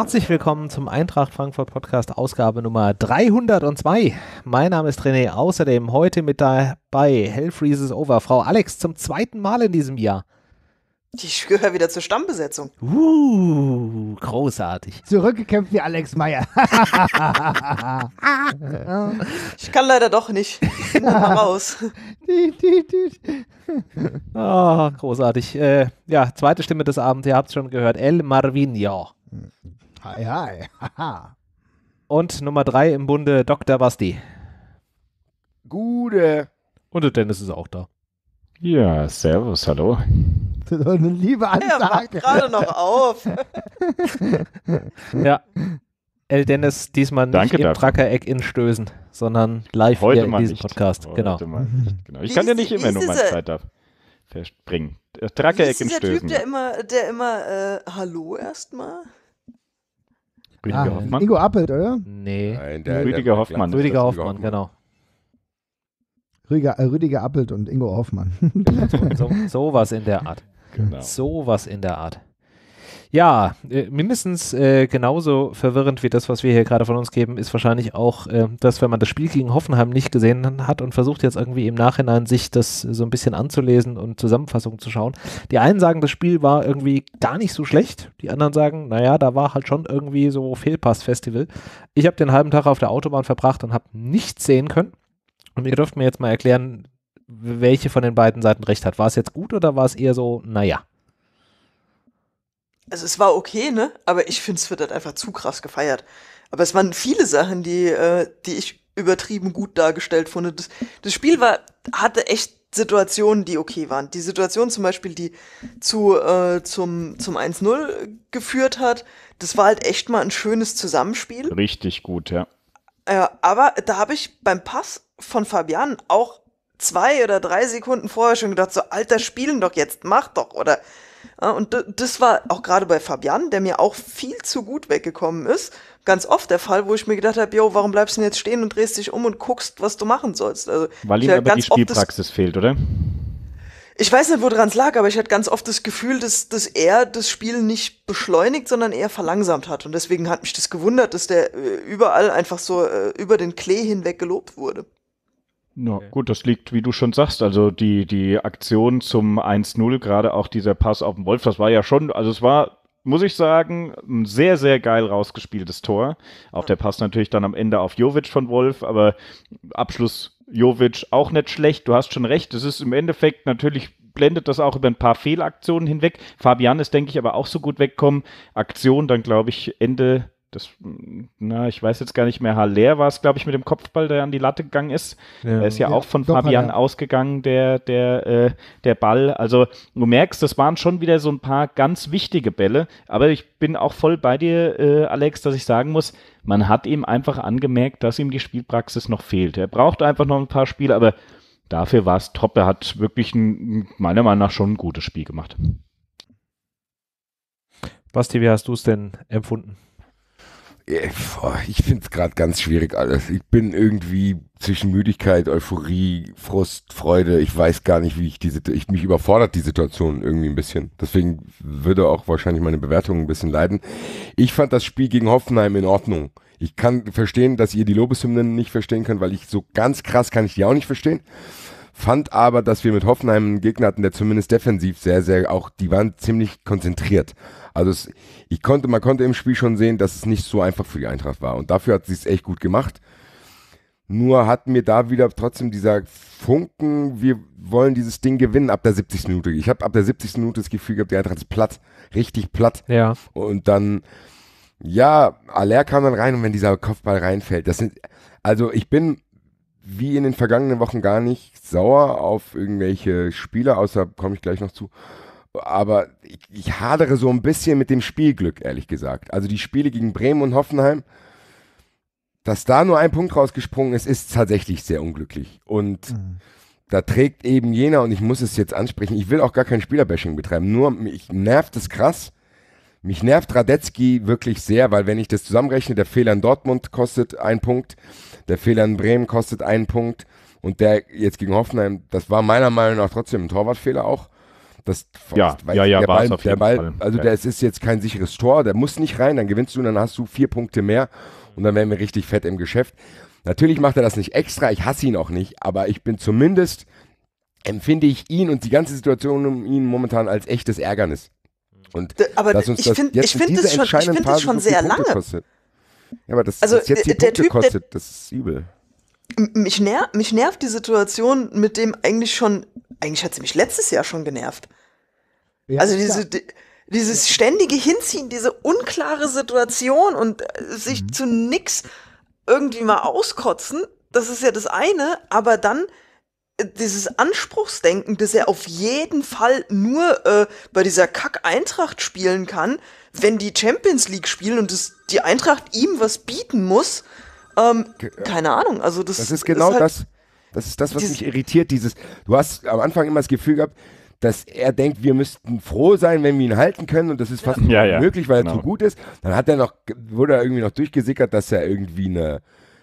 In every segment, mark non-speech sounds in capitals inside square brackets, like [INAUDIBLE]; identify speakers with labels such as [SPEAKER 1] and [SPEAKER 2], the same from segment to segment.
[SPEAKER 1] Herzlich willkommen zum Eintracht Frankfurt Podcast Ausgabe Nummer 302. Mein Name ist René, außerdem heute mit dabei Hell Freezes Over, Frau Alex zum zweiten Mal in diesem Jahr.
[SPEAKER 2] Ich
[SPEAKER 3] gehöre wieder zur Stammbesetzung.
[SPEAKER 1] Uh,
[SPEAKER 2] großartig. Zurückgekämpft wie Alex Meyer. [LAUGHS]
[SPEAKER 3] ich kann leider doch nicht. Ich
[SPEAKER 2] bin mal raus.
[SPEAKER 1] oh, [LAUGHS] großartig. Äh, ja, zweite Stimme des Abends, ihr habt es schon gehört. El Marvinio.
[SPEAKER 2] Hi, hi. Haha.
[SPEAKER 1] [LAUGHS] Und Nummer drei im Bunde Dr. Basti. Gute. Und der Dennis ist auch da. Ja, servus, hallo.
[SPEAKER 4] So eine liebe
[SPEAKER 2] Ansage. Er wacht gerade noch auf.
[SPEAKER 1] [LAUGHS] ja. El Dennis diesmal nicht Danke im Trackereck in Stößen, sondern live Heute hier in diesem nicht. Podcast. Heute genau. [LAUGHS] genau. Ich
[SPEAKER 4] kann ja nicht immer nur meine Zeit da verspringen. Äh, Trackereck in Stößen. Ist der Typ, der
[SPEAKER 3] immer, der immer äh, Hallo erstmal?
[SPEAKER 1] Rüdiger ah, Hoffmann. Ingo
[SPEAKER 4] Appelt, oder?
[SPEAKER 1] Nee. Nein, der, Rüdiger der Hoffmann. Rüdiger Hoffmann, genau.
[SPEAKER 2] Rüdiger, äh, Rüdiger Appelt und Ingo Hoffmann. Genau,
[SPEAKER 1] so, so, sowas in der Art. Genau. was in der Art. Ja, äh, mindestens äh, genauso verwirrend wie das, was wir hier gerade von uns geben, ist wahrscheinlich auch, äh, dass wenn man das Spiel gegen Hoffenheim nicht gesehen hat und versucht jetzt irgendwie im Nachhinein sich das so ein bisschen anzulesen und Zusammenfassungen zu schauen. Die einen sagen, das Spiel war irgendwie gar nicht so schlecht. Die anderen sagen, naja, da war halt schon irgendwie so Fehlpass-Festival. Ich habe den halben Tag auf der Autobahn verbracht und habe nichts sehen können. Und ihr dürft mir jetzt mal erklären, welche von den beiden Seiten recht hat. War es jetzt gut oder war es eher so, naja?
[SPEAKER 3] also es war okay, ne? Aber ich finde, es wird halt einfach zu krass gefeiert. Aber es waren viele Sachen, die, äh, die ich übertrieben gut dargestellt fand. Das, das Spiel war, hatte echt Situationen, die okay waren. Die Situation zum Beispiel, die zu, äh, zum, zum 1-0 geführt hat, das war halt echt mal ein schönes Zusammenspiel.
[SPEAKER 4] Richtig gut, ja.
[SPEAKER 3] Ja, äh, aber da habe ich beim Pass von Fabian auch zwei oder drei Sekunden vorher schon gedacht, so, Alter, spielen doch jetzt, mach doch, oder und das war auch gerade bei Fabian, der mir auch viel zu gut weggekommen ist, ganz oft der Fall, wo ich mir gedacht habe, jo, warum bleibst du denn jetzt stehen und drehst dich um und guckst, was du machen sollst? Also, Weil ihm aber die Spielpraxis fehlt, oder? Ich weiß nicht, woran es lag, aber ich hatte ganz oft das Gefühl, dass, dass er das Spiel nicht beschleunigt, sondern eher verlangsamt hat. Und deswegen hat mich das gewundert, dass der äh, überall einfach so äh, über den Klee hinweg gelobt wurde.
[SPEAKER 4] Ja, okay. gut, das liegt, wie du schon sagst, also die, die Aktion zum 1-0, gerade auch dieser Pass auf den Wolf, das war ja schon, also es war, muss ich sagen, ein sehr, sehr geil rausgespieltes Tor. Auch der Pass natürlich dann am Ende auf Jovic von Wolf, aber Abschluss Jovic auch nicht schlecht. Du hast schon recht, es ist im Endeffekt natürlich blendet das auch über ein paar Fehlaktionen hinweg. Fabian ist, denke ich, aber auch so gut wegkommen. Aktion dann, glaube ich, Ende das, na, ich weiß jetzt gar nicht mehr, Haller war es, glaube ich, mit dem Kopfball, der an die Latte gegangen ist. Ja. Der ist ja, ja auch von Fabian Haller. ausgegangen, der, der, äh, der Ball. Also du merkst, das waren schon wieder so ein paar ganz wichtige Bälle. Aber ich bin auch voll bei dir, äh, Alex, dass ich sagen muss, man hat ihm einfach angemerkt, dass ihm die Spielpraxis noch fehlt. Er braucht einfach noch ein paar Spiele, aber dafür war es top. Er hat wirklich ein, meiner Meinung
[SPEAKER 1] nach schon ein gutes Spiel gemacht. Basti, wie hast du es denn empfunden?
[SPEAKER 5] Ich finde es gerade ganz schwierig alles. Ich bin irgendwie zwischen Müdigkeit, Euphorie, Frust, Freude. Ich weiß gar nicht, wie ich diese. Ich, mich überfordert die Situation irgendwie ein bisschen. Deswegen würde auch wahrscheinlich meine Bewertung ein bisschen leiden. Ich fand das Spiel gegen Hoffenheim in Ordnung. Ich kann verstehen, dass ihr die Lobeshymnen nicht verstehen könnt, weil ich so ganz krass kann ich die auch nicht verstehen fand aber, dass wir mit Hoffenheim einen Gegner hatten, der zumindest defensiv sehr, sehr auch, die waren ziemlich konzentriert. Also es, ich konnte, man konnte im Spiel schon sehen, dass es nicht so einfach für die Eintracht war. Und dafür hat sie es echt gut gemacht. Nur hat mir da wieder trotzdem dieser Funken, wir wollen dieses Ding gewinnen ab der 70. Minute. Ich habe ab der 70. Minute das Gefühl gehabt, die Eintracht ist platt, richtig platt. Ja. Und dann, ja, Aller kam dann rein und wenn dieser Kopfball reinfällt, das sind, also ich bin wie in den vergangenen Wochen gar nicht sauer auf irgendwelche Spieler, außer komme ich gleich noch zu. Aber ich, ich, hadere so ein bisschen mit dem Spielglück, ehrlich gesagt. Also die Spiele gegen Bremen und Hoffenheim, dass da nur ein Punkt rausgesprungen ist, ist tatsächlich sehr unglücklich. Und mhm. da trägt eben jener, und ich muss es jetzt ansprechen, ich will auch gar kein Spielerbashing betreiben, nur mich nervt es krass. Mich nervt Radetzky wirklich sehr, weil wenn ich das zusammenrechne, der Fehler in Dortmund kostet einen Punkt, der Fehler in Bremen kostet einen Punkt. Und der jetzt gegen Hoffenheim, das war meiner Meinung nach trotzdem ein Torwartfehler auch. Das, ja, weiß, ja, ja, der Ball, der Ball Fall. also ja. der, es ist jetzt kein sicheres Tor, der muss nicht rein, dann gewinnst du, und dann hast du vier Punkte mehr und dann wären wir richtig fett im Geschäft. Natürlich macht er das nicht extra, ich hasse ihn auch nicht, aber ich bin zumindest, empfinde ich ihn und die ganze Situation um ihn momentan als echtes Ärgernis. Und aber dass uns ich finde das, find das, schon, ich find das schon sehr lange. Kostet. Ja, aber das also, ist jetzt hier äh, der Punkte typ, kostet, der, das ist übel.
[SPEAKER 3] Mich, ner mich nervt die Situation mit dem eigentlich schon, eigentlich hat sie mich letztes Jahr schon genervt. Ja, also diese, die, dieses ständige Hinziehen, diese unklare Situation und äh, sich mhm. zu nix irgendwie mal auskotzen, das ist ja das eine, aber dann äh, dieses Anspruchsdenken, dass er auf jeden Fall nur äh, bei dieser Kack-Eintracht spielen kann, wenn die Champions League spielen und das, die Eintracht ihm was bieten muss, ähm, äh, keine Ahnung. Also das, das ist genau ist halt das.
[SPEAKER 5] Das ist das, was mich irritiert. Dieses, du hast am Anfang immer das Gefühl gehabt, dass er denkt, wir müssten froh sein, wenn wir ihn halten können und das ist fast ja, unmöglich, ja, weil er zu genau. gut ist. Dann hat er noch, wurde er irgendwie noch durchgesickert, dass er irgendwie eine,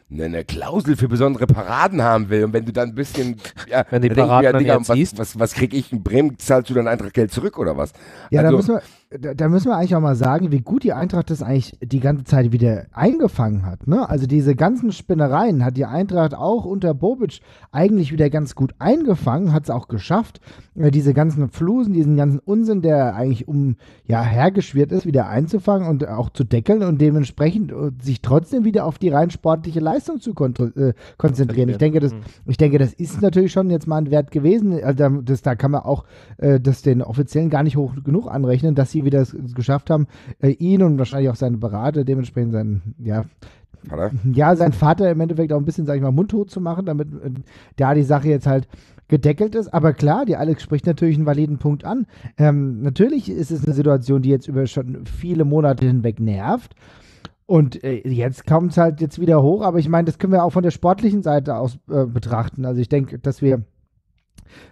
[SPEAKER 5] eine, Klausel für besondere Paraden haben will. Und wenn du dann ein bisschen, ja, wenn die Paraden denk, ja, Digga, was, was, was krieg ich in Bremen, zahlst du dann Eintracht Geld zurück oder was? Ja, also, da müssen wir
[SPEAKER 2] da, da, müssen wir eigentlich auch mal sagen, wie gut die Eintracht das eigentlich die ganze Zeit wieder eingefangen hat. Ne? Also diese ganzen Spinnereien hat die Eintracht auch unter Bobic eigentlich wieder ganz gut eingefangen, hat es auch geschafft, äh, diese ganzen Flusen, diesen ganzen Unsinn, der eigentlich um ja hergeschwirrt ist, wieder einzufangen und auch zu deckeln und dementsprechend äh, sich trotzdem wieder auf die rein sportliche Leistung zu äh, konzentrieren. Ich denke, das, mhm. ich denke, das ist natürlich schon jetzt mal ein Wert gewesen. Also das, da kann man auch äh, das den Offiziellen gar nicht hoch genug anrechnen, dass sie die wieder es geschafft haben, äh, ihn und wahrscheinlich auch seine Berater, dementsprechend seinen, ja, Vater? ja, seinen Vater im Endeffekt auch ein bisschen, sag ich mal, mundtot zu machen, damit äh, da die Sache jetzt halt gedeckelt ist. Aber klar, die Alex spricht natürlich einen validen Punkt an. Ähm, natürlich ist es eine Situation, die jetzt über schon viele Monate hinweg nervt. Und äh, jetzt kommt es halt jetzt wieder hoch, aber ich meine, das können wir auch von der sportlichen Seite aus äh, betrachten. Also ich denke, dass wir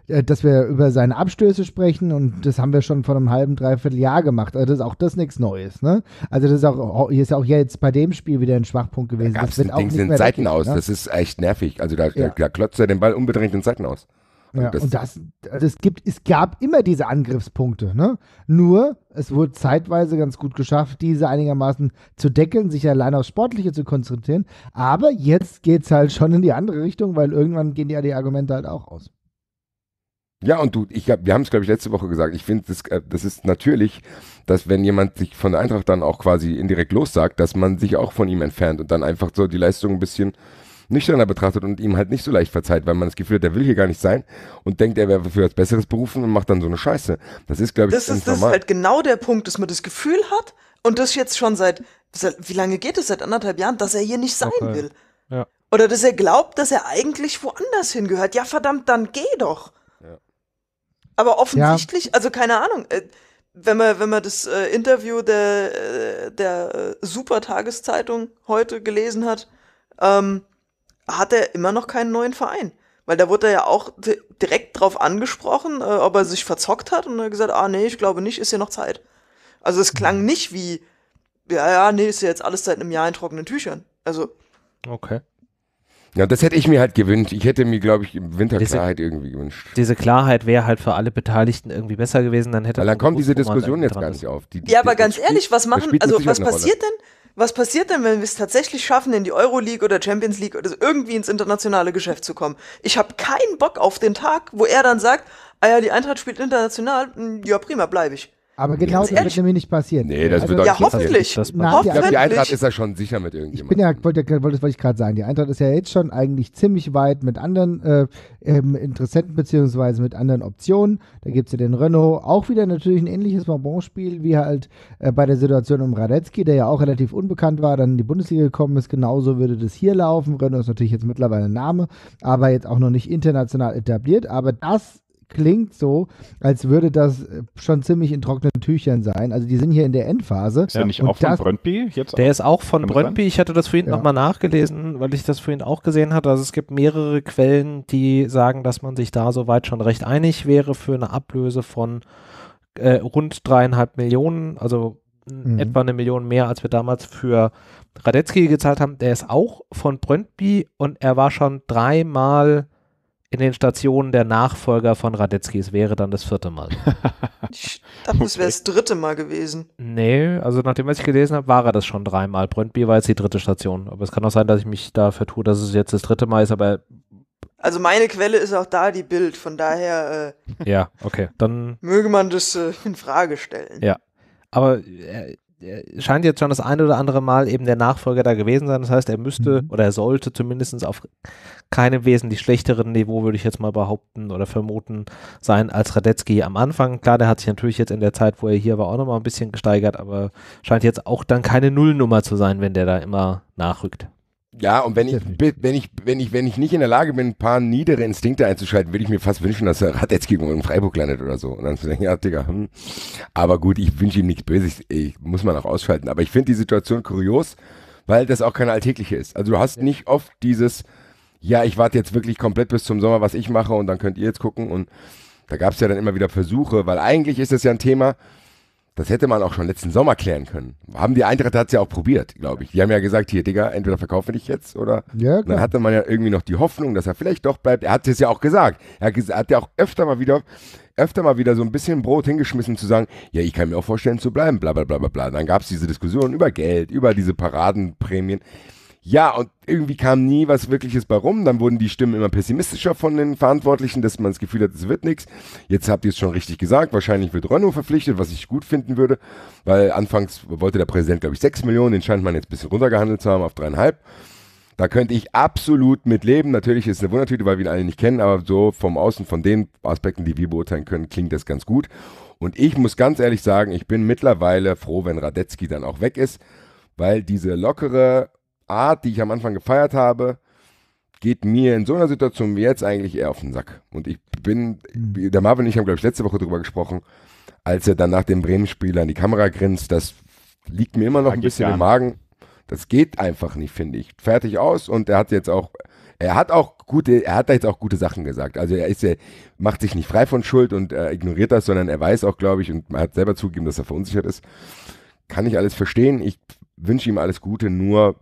[SPEAKER 2] äh, dass wir über seine Abstöße sprechen und das haben wir schon vor einem halben, dreiviertel Jahr gemacht. Also das ist auch das nichts Neues, ne? Also das ist auch, oh, ist auch jetzt bei dem Spiel wieder ein Schwachpunkt gewesen. Da das wird auch Ding nicht mehr Seiten aus, ne? das
[SPEAKER 5] ist echt nervig. Also da, ja. da, da klotzt er den Ball unbedingt in Seiten aus. Also ja, das und das,
[SPEAKER 2] das gibt, es gab immer diese Angriffspunkte, ne? Nur, es wurde zeitweise ganz gut geschafft, diese einigermaßen zu deckeln, sich allein aufs Sportliche zu konzentrieren. Aber jetzt geht es halt schon in die andere Richtung, weil irgendwann gehen ja die Argumente halt auch aus.
[SPEAKER 5] Ja, und du, ich hab, wir haben es, glaube ich, letzte Woche gesagt. Ich finde, das, äh, das ist natürlich, dass wenn jemand sich von der Eintracht dann auch quasi indirekt lossagt, dass man sich auch von ihm entfernt und dann einfach so die Leistung ein bisschen nüchterner betrachtet und ihm halt nicht so leicht verzeiht, weil man das Gefühl hat, der will hier gar nicht sein und denkt, er wäre für was Besseres berufen und macht dann so eine Scheiße. Das ist, glaube ich, das ist, das ist halt
[SPEAKER 3] genau der Punkt, dass man das Gefühl hat und das jetzt schon seit, wie lange geht es, seit anderthalb Jahren, dass er hier nicht sein okay. will. Ja. Oder dass er glaubt, dass er eigentlich woanders hingehört. Ja, verdammt, dann geh doch. Aber offensichtlich, ja. also keine Ahnung, äh, wenn man, wenn man das äh, Interview der, äh, der äh, Super Tageszeitung heute gelesen hat, ähm, hat er immer noch keinen neuen Verein. Weil da wurde er ja auch direkt drauf angesprochen, äh, ob er sich verzockt hat und er hat gesagt, ah nee, ich glaube nicht, ist hier noch Zeit. Also es klang mhm. nicht wie, ja, ja, nee, ist ja jetzt alles seit einem Jahr in trockenen Tüchern. Also.
[SPEAKER 5] Okay. Ja, das hätte ich mir halt gewünscht. Ich hätte mir, glaube ich, im Winter diese, Klarheit irgendwie gewünscht. Diese Klarheit wäre halt für alle Beteiligten irgendwie besser gewesen, dann hätte Weil dann kommt diese Diskussion jetzt gar nicht auf. Die,
[SPEAKER 1] die,
[SPEAKER 3] ja, aber ganz spielt, ehrlich, was machen, also was passiert denn? Was passiert denn, wenn wir es tatsächlich schaffen, in die Euroleague oder Champions League oder irgendwie ins internationale Geschäft zu kommen? Ich habe keinen Bock auf den Tag, wo er dann sagt, ah ja, die Eintracht spielt international, hm,
[SPEAKER 5] ja prima, bleibe ich. Aber genau das wird nämlich nicht passieren. Nee, das also, wird auch ja, nicht hoffentlich. Das, Ja, hoffentlich. ich glaube, die Eintracht ist ja schon sicher mit irgendjemandem. Ich bin
[SPEAKER 2] ja, wollte, wollte, wollte ich gerade sagen, die Eintracht ist ja jetzt schon eigentlich ziemlich weit mit anderen äh, ähm, Interessenten beziehungsweise mit anderen Optionen. Da gibt es ja den Renault, auch wieder natürlich ein ähnliches Bonbonspiel wie halt äh, bei der Situation um Radetzky, der ja auch relativ unbekannt war, dann in die Bundesliga gekommen ist. Genauso würde das hier laufen. Renault ist natürlich jetzt mittlerweile ein Name, aber jetzt auch noch nicht international etabliert. Aber das klingt so, als würde das äh, schon ziemlich in trockenen Tüchern sein. Also die sind hier in der Endphase. Ist der nicht auch von Brøndby
[SPEAKER 1] Der ist auch von Brøndby. Ich hatte das vorhin ja. nochmal nachgelesen, weil ich das vorhin auch gesehen hatte. Also es gibt mehrere Quellen, die sagen, dass man sich da soweit schon recht einig wäre für eine Ablöse von äh, rund dreieinhalb Millionen, also mhm. etwa eine Million mehr, als wir damals für Radetzky gezahlt haben. Der ist auch von Brøndby und er war schon dreimal in den Stationen der Nachfolger von Radetzky. Es wäre dann das vierte Mal. [LAUGHS]
[SPEAKER 3] ich dachte, es wäre das dritte Mal gewesen.
[SPEAKER 1] Nee, also nachdem was ich gelesen habe, war er das schon dreimal. Brøndby war jetzt die dritte Station. Aber es kann auch sein, dass ich mich dafür tue, dass es jetzt das dritte Mal ist, aber.
[SPEAKER 3] Also meine Quelle ist auch da die Bild, von daher.
[SPEAKER 1] Äh, ja, okay. Dann.
[SPEAKER 3] Möge man das äh, in Frage stellen.
[SPEAKER 1] Ja. Aber äh, äh, scheint jetzt schon das ein oder andere Mal eben der Nachfolger da gewesen sein. Das heißt, er müsste mhm. oder er sollte zumindest auf keinem wesentlich schlechteren Niveau, würde ich jetzt mal behaupten oder vermuten, sein als Radetzky am Anfang. Klar, der hat sich natürlich jetzt in der Zeit, wo er hier war, auch nochmal ein bisschen gesteigert, aber scheint jetzt auch dann keine Nullnummer zu sein, wenn der da immer nachrückt.
[SPEAKER 5] Ja, und wenn ich, wenn ich, wenn ich, wenn ich nicht in der Lage bin, ein paar niedere Instinkte einzuschalten, würde ich mir fast wünschen, dass er Radetzky in Freiburg landet oder so. Und dann zu denken, ja, Digga, hm. aber gut, ich wünsche ihm nichts Böses, ich, muss mal noch ausschalten. Aber ich finde die Situation kurios, weil das auch keine alltägliche ist. Also du hast nicht oft dieses, ja, ich warte jetzt wirklich komplett bis zum Sommer, was ich mache und dann könnt ihr jetzt gucken und da gab es ja dann immer wieder Versuche, weil eigentlich ist das ja ein Thema, das hätte man auch schon letzten Sommer klären können. Haben die Eintracht hat es ja auch probiert, glaube ich. Die haben ja gesagt, hier, Digga, entweder verkaufe dich jetzt oder ja, dann hatte man ja irgendwie noch die Hoffnung, dass er vielleicht doch bleibt. Er hat es ja auch gesagt. Er hat ja auch öfter mal wieder, öfter mal wieder so ein bisschen Brot hingeschmissen zu sagen, ja, ich kann mir auch vorstellen zu bleiben, bla bla bla bla bla. Dann gab es diese Diskussion über Geld, über diese Paradenprämien. Ja, und irgendwie kam nie was Wirkliches bei rum. Dann wurden die Stimmen immer pessimistischer von den Verantwortlichen, dass man das Gefühl hat, es wird nichts. Jetzt habt ihr es schon richtig gesagt, wahrscheinlich wird Renault verpflichtet, was ich gut finden würde, weil anfangs wollte der Präsident, glaube ich, 6 Millionen, den scheint man jetzt ein bisschen runtergehandelt zu haben auf dreieinhalb. Da könnte ich absolut mit leben. Natürlich ist es eine Wundertüte, weil wir ihn alle nicht kennen, aber so vom Außen, von den Aspekten, die wir beurteilen können, klingt das ganz gut. Und ich muss ganz ehrlich sagen, ich bin mittlerweile froh, wenn Radetzky dann auch weg ist, weil diese lockere Art, die ich am Anfang gefeiert habe, geht mir in so einer Situation wie jetzt eigentlich eher auf den Sack. Und ich bin, hm. der Marvin und ich haben, glaube ich, letzte Woche darüber gesprochen, als er dann nach dem Bremen-Spiel an die Kamera grinst, das liegt mir immer noch da ein bisschen im Magen. Das geht einfach nicht, finde ich. Fertig aus und er hat jetzt auch, er hat auch gute, er hat da jetzt auch gute Sachen gesagt. Also er ist ja, macht sich nicht frei von Schuld und äh, ignoriert das, sondern er weiß auch, glaube ich, und hat selber zugegeben, dass er verunsichert ist. Kann ich alles verstehen. Ich wünsche ihm alles Gute, nur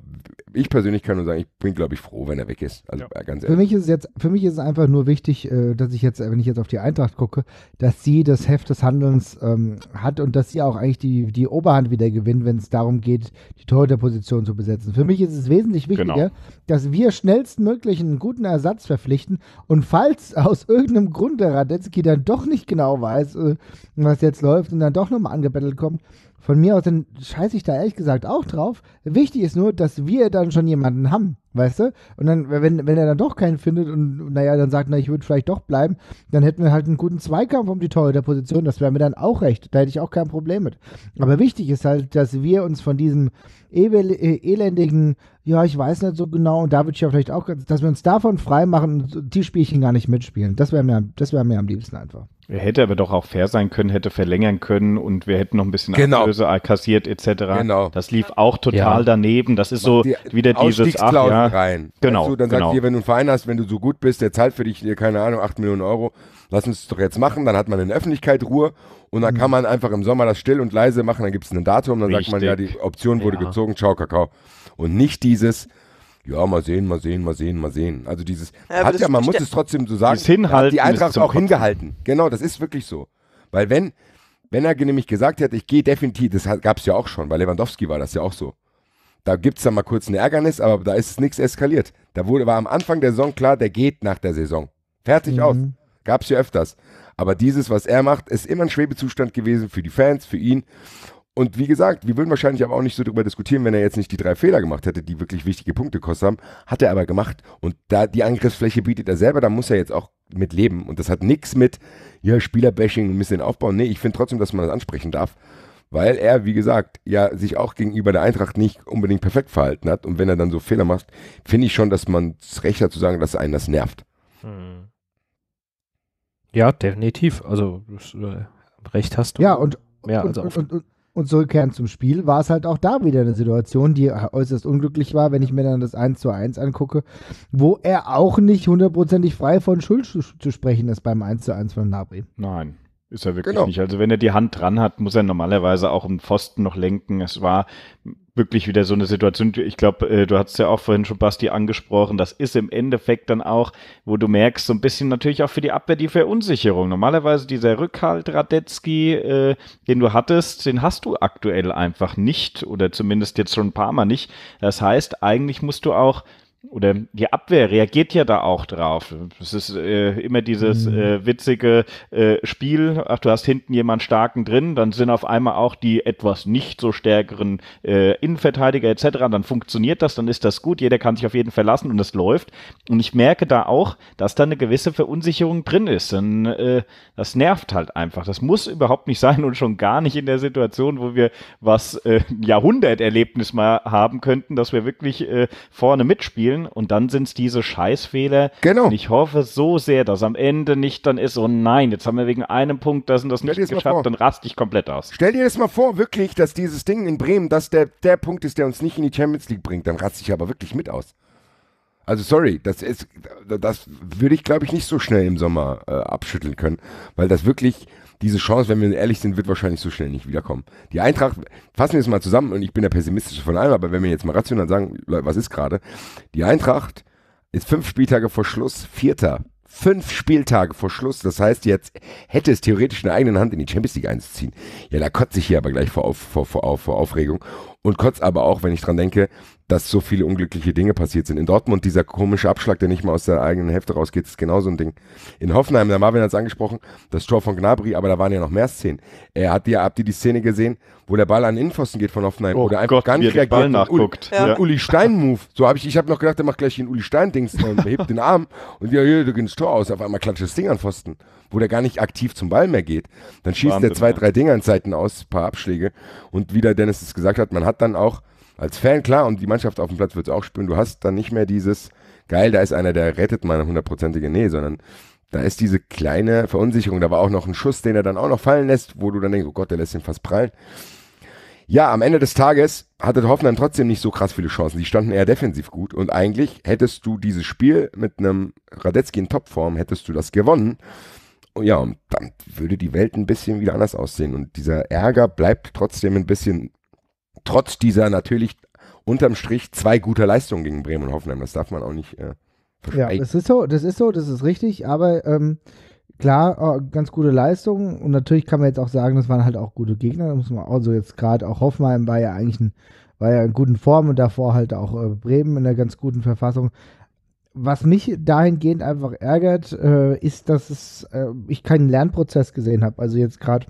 [SPEAKER 5] ich persönlich kann nur sagen, ich bin, glaube ich, froh, wenn er weg ist. Also ja. ganz ehrlich. Für mich ist
[SPEAKER 2] es jetzt, für mich ist es einfach nur wichtig, äh, dass ich jetzt, wenn ich jetzt auf die Eintracht gucke, dass sie das Heft des Handelns ähm, hat und dass sie auch eigentlich die, die Oberhand wieder gewinnt, wenn es darum geht, die Torhüterposition zu besetzen. Für mich ist es wesentlich genau. wichtiger, genau. dass wir schnellstmöglich einen guten Ersatz verpflichten und falls [LAUGHS] aus irgendeinem Grund der Radetzky dann doch nicht genau weiß, äh, was jetzt läuft und dann doch nochmal angebettelt kommt, von mir aus, dann scheiße ich da ehrlich gesagt auch drauf. Wichtig ist nur, dass wir dann schon jemanden haben, weißt du? Und dann, wenn, wenn er dann doch keinen findet und naja, dann sagt, na, ich würde vielleicht doch bleiben, dann hätten wir halt einen guten Zweikampf um die Torhüterposition. Das wäre mir dann auch recht. Da hätte ich auch kein Problem mit. Aber wichtig ist halt, dass wir uns von diesem ewel, äh, elendigen, ja, ich weiß nicht so genau, und da würde ich ja vielleicht auch, dass wir uns davon freimachen und die Spielchen gar nicht mitspielen. Das wäre mir, wär mir am liebsten einfach.
[SPEAKER 4] Er hätte aber doch auch fair sein können, hätte verlängern können und wir hätten noch ein bisschen genau. Ablöse kassiert etc. Genau. Das lief auch total ja. daneben. Das ist so die, wieder dieses ach, ja. rein. Genau. Also, dann genau. sagst du,
[SPEAKER 5] wenn du einen Verein hast, wenn du so gut bist, der zahlt für dich, keine Ahnung, 8 Millionen Euro, lass uns doch jetzt machen, dann hat man in der Öffentlichkeit Ruhe und dann mhm. kann man einfach im Sommer das still und leise machen, dann gibt es ein Datum, dann Richtig. sagt man, ja, die Option wurde ja. gezogen, ciao, Kakao. Und nicht dieses, ja, mal sehen, mal sehen, mal sehen, mal sehen. Also dieses, ja, hat ja, man muss es trotzdem so sagen, hinhalten die Eintracht auch Kopf. hingehalten. Genau, das ist wirklich so. Weil wenn, wenn er nämlich gesagt hätte, ich gehe definitiv, das gab es ja auch schon, bei Lewandowski war das ja auch so. Da gibt es dann mal kurz ein Ärgernis, aber da ist nichts eskaliert. Da wurde, war am Anfang der Saison klar, der geht nach der Saison. Fertig mhm. aus. Gab es ja öfters. Aber dieses, was er macht, ist immer ein Schwebezustand gewesen für die Fans, für ihn. Und wie gesagt, wir würden wahrscheinlich aber auch nicht so darüber diskutieren, wenn er jetzt nicht die drei Fehler gemacht hätte, die wirklich wichtige Punkte gekostet haben. Hat er aber gemacht. Und da die Angriffsfläche bietet er selber, da muss er jetzt auch mit leben. Und das hat nichts mit, ja, Spielerbashing, ein bisschen aufbauen. Nee, ich finde trotzdem, dass man das ansprechen darf. Weil er, wie gesagt, ja, sich auch gegenüber der Eintracht nicht unbedingt perfekt verhalten hat. Und wenn er dann so Fehler macht, finde ich schon, dass man das recht hat zu sagen, dass einen das nervt. Hm. Ja,
[SPEAKER 1] definitiv. Also, äh, Recht hast du. Ja, und, mehr und, und,
[SPEAKER 2] und, und zurückkehren zum Spiel war es halt auch da wieder eine Situation, die äußerst unglücklich war, wenn ich mir dann das 1 zu 1 angucke, wo er auch nicht hundertprozentig frei von Schuld zu, zu sprechen ist beim 1 zu 1 von Nabri.
[SPEAKER 4] Nein, ist er wirklich genau. nicht. Also wenn er die Hand dran hat, muss er normalerweise auch im Pfosten noch lenken. Es war wirklich wieder so eine Situation. Ich glaube, äh, du hast ja auch vorhin schon Basti angesprochen. Das ist im Endeffekt dann auch, wo du merkst, so ein bisschen natürlich auch für die Abwehr die Verunsicherung. Normalerweise dieser Rückhalt Radetzky, äh, den du hattest, den hast du aktuell einfach nicht oder zumindest jetzt schon ein paar Mal nicht. Das heißt, eigentlich musst du auch oder die Abwehr reagiert ja da auch drauf. Es ist äh, immer dieses mhm. äh, witzige äh, Spiel, ach, du hast hinten jemanden starken drin, dann sind auf einmal auch die etwas nicht so stärkeren äh, Innenverteidiger etc., dann funktioniert das, dann ist das gut, jeder kann sich auf jeden verlassen und es läuft. Und ich merke da auch, dass da eine gewisse Verunsicherung drin ist. Dann, äh, das nervt halt einfach. Das muss überhaupt nicht sein und schon gar nicht in der Situation, wo wir was äh, Jahrhunderterlebnis mal haben könnten, dass wir wirklich äh, vorne mitspielen spielen und dann sind es diese Scheißfehler. Genau. Und ich hoffe so sehr, dass am Ende nicht dann ist, oh nein, jetzt haben wir wegen einem Punkt das und das Stell nicht geschafft, dann raste ich komplett aus.
[SPEAKER 5] Stell dir das mal vor, wirklich, dass dieses Ding in Bremen, dass der, der Punkt ist, der uns nicht in die Champions League bringt, dann raste ich aber wirklich mit aus. Also sorry, das ist, das würde ich glaube ich nicht so schnell im Sommer äh, abschütteln können, weil das wirklich diese Chance, wenn wir ehrlich sind, wird wahrscheinlich so schnell nicht wiederkommen. Die Eintracht, fassen wir es mal zusammen, und ich bin der pessimistische von allem, aber wenn wir jetzt mal rational sagen, Leute, was ist gerade? Die Eintracht ist fünf Spieltage vor Schluss, Vierter. Fünf Spieltage vor Schluss, das heißt, jetzt hätte es theoretisch eine eigenen Hand in die Champions League einzuziehen. Ja, da kotze ich hier aber gleich vor, auf, vor, vor, vor Aufregung und kotze aber auch, wenn ich dran denke, dass so viele unglückliche Dinge passiert sind. In Dortmund dieser komische Abschlag, der nicht mal aus der eigenen Hälfte rausgeht, ist genauso ein Ding. In Hoffenheim, da Marvin hat es angesprochen, das Tor von Gnabry, aber da waren ja noch mehr Szenen. Er hat ja, habt ihr die Szene gesehen, wo der Ball an den Innenpfosten geht von Hoffenheim oh oder einfach Gott, gar nicht reagiert. Ball nachguckt. Uli, ja. Uli Stein Move. So habe ich, ich habe noch gedacht, der macht gleich den Uli Stein Dings und äh, hebt den Arm und ja, hier, du gehst das Tor aus. Auf einmal klatscht das Ding an Pfosten, wo der gar nicht aktiv zum Ball mehr geht. Dann schießt Wahnsinn, der zwei, drei Dinger in Seiten aus, paar Abschläge und wie der Dennis es gesagt hat, man hat dann auch als Fan, klar, und die Mannschaft auf dem Platz wird es auch spüren, du hast dann nicht mehr dieses, geil, da ist einer, der rettet meine hundertprozentige Nähe, sondern da ist diese kleine Verunsicherung. Da war auch noch ein Schuss, den er dann auch noch fallen lässt, wo du dann denkst, oh Gott, der lässt ihn fast prallen. Ja, am Ende des Tages hatte Hoffenheim trotzdem nicht so krass viele Chancen. Die standen eher defensiv gut und eigentlich hättest du dieses Spiel mit einem Radetzky in Topform, hättest du das gewonnen. Und ja, und dann würde die Welt ein bisschen wieder anders aussehen und dieser Ärger bleibt trotzdem ein bisschen trotz dieser natürlich unterm Strich zwei guter Leistungen gegen Bremen und Hoffenheim. Das darf man auch nicht äh, verschweigen. Ja,
[SPEAKER 2] das ist so, das ist so, das ist richtig, aber ähm, klar, äh, ganz gute Leistungen und natürlich kann man jetzt auch sagen, das waren halt auch gute Gegner, da muss man auch so jetzt gerade auch Hoffenheim war ja eigentlich ein, war ja in guten Form und davor halt auch äh, Bremen in einer ganz guten Verfassung. Was mich dahingehend einfach ärgert, äh, ist, dass es, äh, ich keinen Lernprozess gesehen habe. Also jetzt gerade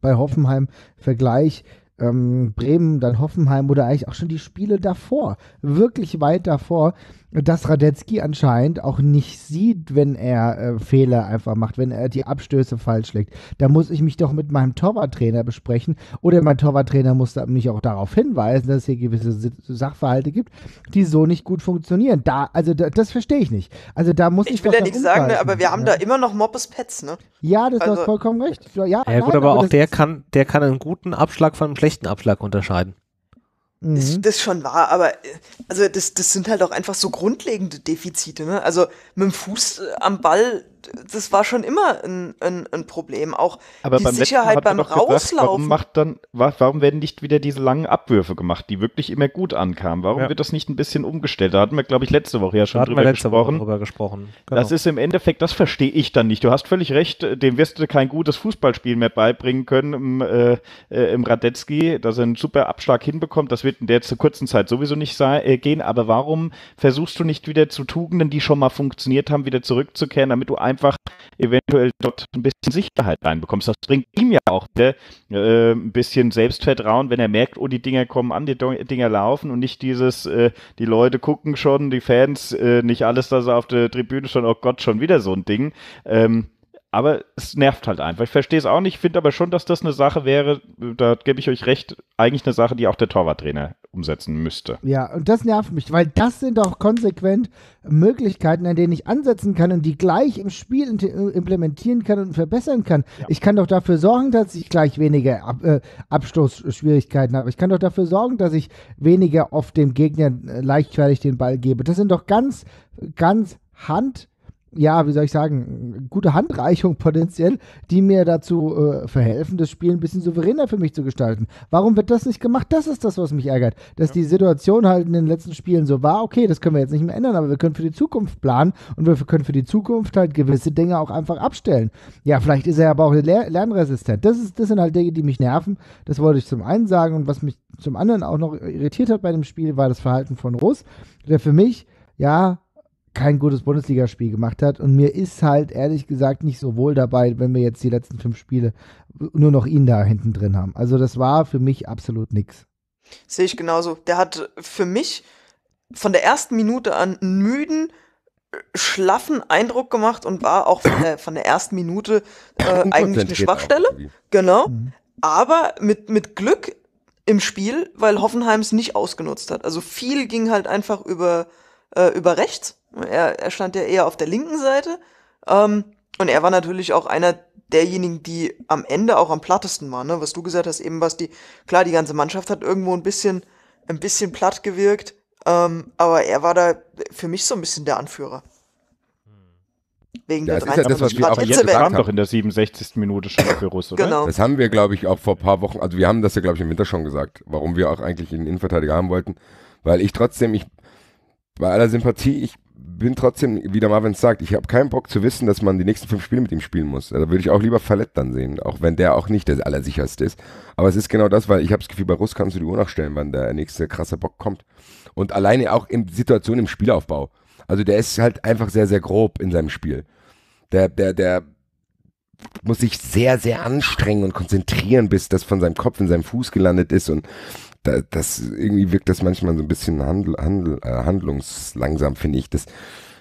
[SPEAKER 2] bei Hoffenheim Vergleich, ähm, Bremen, dann Hoffenheim oder eigentlich auch schon die Spiele davor, wirklich weit davor, dass Radetzky anscheinend auch nicht sieht, wenn er äh, Fehler einfach macht, wenn er die Abstöße falsch legt. Da muss ich mich doch mit meinem Torwarttrainer besprechen oder mein Torwarttrainer muss mich auch darauf hinweisen, dass es hier gewisse Sachverhalte gibt, die so nicht gut funktionieren. Da, also da, das verstehe ich nicht. Also da muss ich, ich will ja nichts sagen, ne, aber wir haben ja. da
[SPEAKER 3] immer noch Moppes Pets, ne?
[SPEAKER 2] Ja, das also, ist vollkommen recht. Ja, ja,
[SPEAKER 3] ja gut, aber, aber, auch
[SPEAKER 1] der kann, der kann einen guten Abschlag von einem schlechten Abschlag unterscheiden. Mhm.
[SPEAKER 3] Ist, das schon wahr, aber äh, also das, das sind halt auch einfach so grundlegende Defizite. Ne? Also mit dem Fuß äh, am Ball das war schon immer ein, ein, ein Problem. Auch Aber die beim Sicherheit beim Rauslaufen. Gesagt, warum, macht
[SPEAKER 4] dann, warum werden nicht wieder diese langen Abwürfe gemacht, die wirklich immer gut ankamen? Warum ja. wird das nicht ein bisschen umgestellt? Da hatten wir, glaube ich, letzte Woche ja schon da drüber, letzte gesprochen. Woche drüber gesprochen. Genau. Das ist im Endeffekt, das verstehe ich dann nicht. Du hast völlig recht, äh, dem wirst du kein gutes Fußballspiel mehr beibringen können im, äh, äh, im Radetzky, dass er einen super Abschlag hinbekommt. Das wird in der zu kurzen Zeit sowieso nicht äh, gehen. Aber warum versuchst du nicht wieder zu Tugenden, die schon mal funktioniert haben, wieder zurückzukehren, damit du einmal einfach eventuell dort ein bisschen Sicherheit reinbekommst. Das bringt ihm ja auch wieder, ne, äh, ein bisschen Selbstvertrauen, wenn er merkt, oh, die Dinger kommen an, die Dinger laufen und nicht dieses, äh, die Leute gucken schon, die Fans, äh, nicht alles, dass er auf der Tribüne schon, oh Gott, schon wieder so ein Ding. Ähm, aber es nervt halt einfach. Ich verstehe es auch nicht, finde aber schon, dass das eine Sache wäre, äh, da gebe ich euch recht, eigentlich eine Sache, die auch der Torwarttrainer umsetzen müsste.
[SPEAKER 2] Ja, und das nervt mich, weil das sind doch konsequent Möglichkeiten, an denen ich ansetzen kann und die gleich im Spiel äh, implementieren kann und verbessern kann. Ja. Ich kann doch dafür sorgen, dass ich gleich weniger Ab äh, Abstoßschwierigkeiten habe. Ich kann doch dafür sorgen, dass ich weniger oft dem Gegner äh, leichtfertig den Ball gebe. Das sind doch ganz, ganz Hand ja, wie soll ich sagen, gute Handreichung potenziell, die mir dazu äh, verhelfen, das Spiel ein bisschen souveräner für mich zu gestalten. Warum wird das nicht gemacht? Das ist das, was mich ärgert. Dass ja. die Situation halt in den letzten Spielen so war, okay, das können wir jetzt nicht mehr ändern, aber wir können für die Zukunft planen und wir können für die Zukunft halt gewisse Dinge auch einfach abstellen. Ja, vielleicht ist er aber auch ler lernresistent. Das, ist, das sind halt Dinge, die mich nerven. Das wollte ich zum einen sagen und was mich zum anderen auch noch irritiert hat bei dem Spiel, war das Verhalten von Russ, der für mich, ja, kein gutes Bundesligaspiel gemacht hat. Und mir ist halt ehrlich gesagt nicht so wohl dabei, wenn wir jetzt die letzten fünf Spiele nur noch ihn da hinten drin haben. Also das war für mich absolut nichts.
[SPEAKER 3] Sehe ich genauso. Der hat für mich von der ersten Minute an müden, schlaffen Eindruck gemacht und war auch von der, von der ersten Minute äh, eigentlich eine Schwachstelle. Genau. Mhm. Aber mit, mit Glück im Spiel, weil Hoffenheim es nicht ausgenutzt hat. Also viel ging halt einfach über, äh, über rechts er, er stand ja eher auf der linken Seite. Ähm, und er war natürlich auch einer derjenigen, die am Ende auch am plattesten waren. Ne? Was du gesagt hast, eben was die, klar, die ganze Mannschaft hat irgendwo ein bisschen, ein bisschen platt gewirkt. Ähm, aber er war da für mich so ein bisschen der Anführer. Hm. Wegen ja, der das ist ja das, was wir auch jetzt haben. doch
[SPEAKER 5] in der 67. Minute schon für Russ, oder? Genau. Das haben wir, glaube ich, auch vor ein paar Wochen, also wir haben das ja, glaube ich, im Winter schon gesagt, warum wir auch eigentlich einen Innenverteidiger haben wollten, weil ich trotzdem, ich, bei aller Sympathie, ich bin trotzdem, wie der Marvin sagt, ich habe keinen Bock zu wissen, dass man die nächsten fünf Spiele mit ihm spielen muss. Also, da würde ich auch lieber Fallett dann sehen, auch wenn der auch nicht der allersicherste ist. Aber es ist genau das, weil ich habe das Gefühl, bei Russ kannst du die Uhr nachstellen, wann der nächste krasse Bock kommt. Und alleine auch in Situation im Spielaufbau. Also der ist halt einfach sehr, sehr grob in seinem Spiel. Der, der, der muss sich sehr, sehr anstrengen und konzentrieren, bis das von seinem Kopf in seinem Fuß gelandet ist und da, das irgendwie wirkt das manchmal so ein bisschen handel, handel, äh, handlungslangsam, finde ich. Das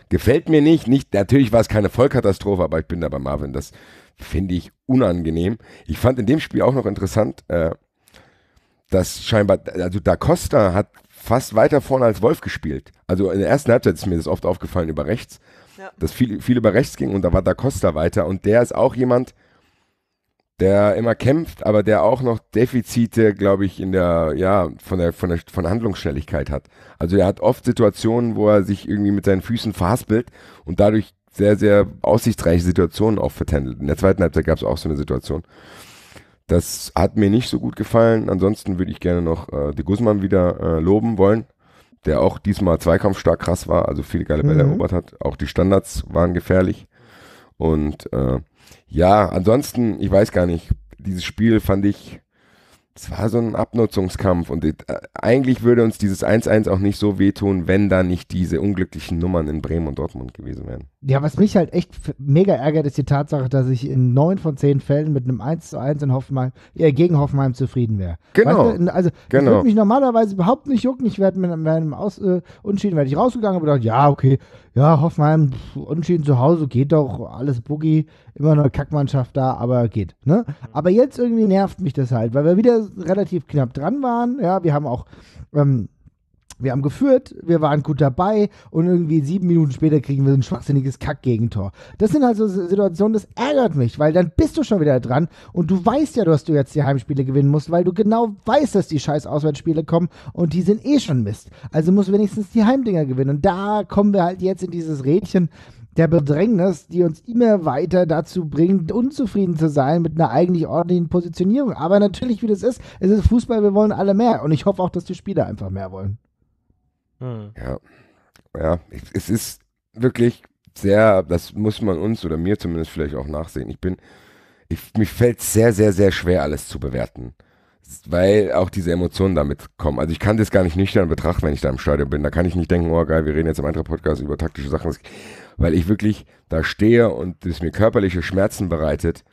[SPEAKER 5] gefällt mir nicht. nicht natürlich war es keine Vollkatastrophe, aber ich bin da bei Marvin. Das finde ich unangenehm. Ich fand in dem Spiel auch noch interessant, äh, dass scheinbar, also Da Costa hat fast weiter vorne als Wolf gespielt. Also in der ersten Halbzeit ist mir das oft aufgefallen über rechts, ja. dass viel, viel über rechts ging und da war Da Costa weiter und der ist auch jemand, der immer kämpft, aber der auch noch Defizite, glaube ich, in der, ja, von der, von der, von Handlungsschnelligkeit hat. Also er hat oft Situationen, wo er sich irgendwie mit seinen Füßen verhaspelt und dadurch sehr, sehr aussichtsreiche Situationen auch vertändelt. In der zweiten Halbzeit gab es auch so eine Situation. Das hat mir nicht so gut gefallen. Ansonsten würde ich gerne noch äh, de Guzman wieder äh, loben wollen, der auch diesmal zweikampfstark krass war, also viele geile Bälle mhm. erobert hat. Auch die Standards waren gefährlich. Und äh, ja, ansonsten, ich weiß gar nicht, dieses Spiel fand ich, es war so ein Abnutzungskampf und äh, eigentlich würde uns dieses 1-1 auch nicht so wehtun, wenn da nicht diese unglücklichen Nummern in Bremen und Dortmund gewesen wären.
[SPEAKER 2] Ja, was mich halt echt mega ärgert, ist die Tatsache, dass ich in neun von zehn Fällen mit einem 1-1 in Hoffenheim, äh, gegen Hoffenheim zufrieden wäre. Genau. Weißt du, also, genau. ich würde mich normalerweise überhaupt nicht jucken, ich wäre mit einem Aus, äh, Unentschieden, wäre ich rausgegangen und gedacht, ja, okay, ja, Hoffenheim, pff, zu Hause, geht doch, alles Boogie, immer noch Kackmannschaft da, aber geht. Ne? Mhm. Aber jetzt irgendwie nervt mich das halt, weil wir wieder relativ knapp dran waren. Ja, wir haben auch ähm, wir haben geführt, wir waren gut dabei und irgendwie sieben Minuten später kriegen wir ein schwachsinniges Kackgegentor. Das sind also Situationen, das ärgert mich, weil dann bist du schon wieder dran und du weißt ja, dass du jetzt die Heimspiele gewinnen musst, weil du genau weißt, dass die scheiß Auswärtsspiele kommen und die sind eh schon Mist. Also musst du wenigstens die Heimdinger gewinnen. Und da kommen wir halt jetzt in dieses Rädchen der Bedrängnis, die uns immer weiter dazu bringt, unzufrieden zu sein mit einer eigentlich ordentlichen Positionierung. Aber natürlich, wie das ist, es ist Fußball, wir wollen alle mehr. Und ich hoffe auch, dass die Spieler einfach mehr wollen.
[SPEAKER 5] Hm. Ja. Ja, es ist wirklich sehr, das muss man uns oder mir zumindest vielleicht auch nachsehen. Ich bin, ich, mich fällt sehr, sehr, sehr schwer, alles zu bewerten. Weil auch diese Emotionen damit kommen. Also ich kann das gar nicht nüchtern betrachten, wenn ich da im Stadion bin. Da kann ich nicht denken, oh geil, wir reden jetzt im anderen Podcast über taktische Sachen. Weil ich wirklich da stehe und es mir körperliche Schmerzen bereitet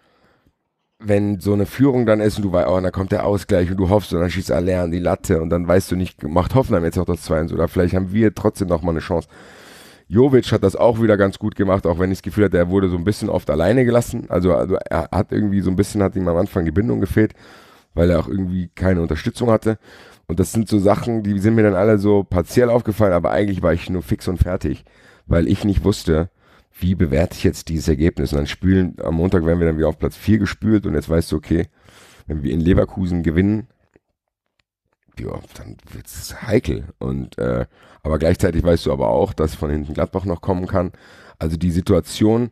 [SPEAKER 5] wenn so eine Führung dann ist und du weißt, oh, und dann kommt der Ausgleich und du hoffst und dann schießt Aller an die Latte und dann weißt du nicht, macht Hoffenheim jetzt auch das 2-1 oder vielleicht haben wir trotzdem noch mal eine Chance. Jovic hat das auch wieder ganz gut gemacht, auch wenn ich das Gefühl hatte, er wurde so ein bisschen oft alleine gelassen. Also, also er hat irgendwie so ein bisschen, hat ihm am Anfang die Bindung gefehlt, weil er auch irgendwie keine Unterstützung hatte. Und das sind so Sachen, die sind mir dann alle so partiell aufgefallen, aber eigentlich war ich nur fix und fertig, weil ich nicht wusste, wie bewerte ich jetzt dieses Ergebnis? Und dann spülen, am Montag werden wir dann wieder auf Platz 4 gespült und jetzt weißt du, okay, wenn wir in Leverkusen gewinnen, ja, dann wird es heikel. Und äh, aber gleichzeitig weißt du aber auch, dass von hinten Gladbach noch kommen kann. Also die Situation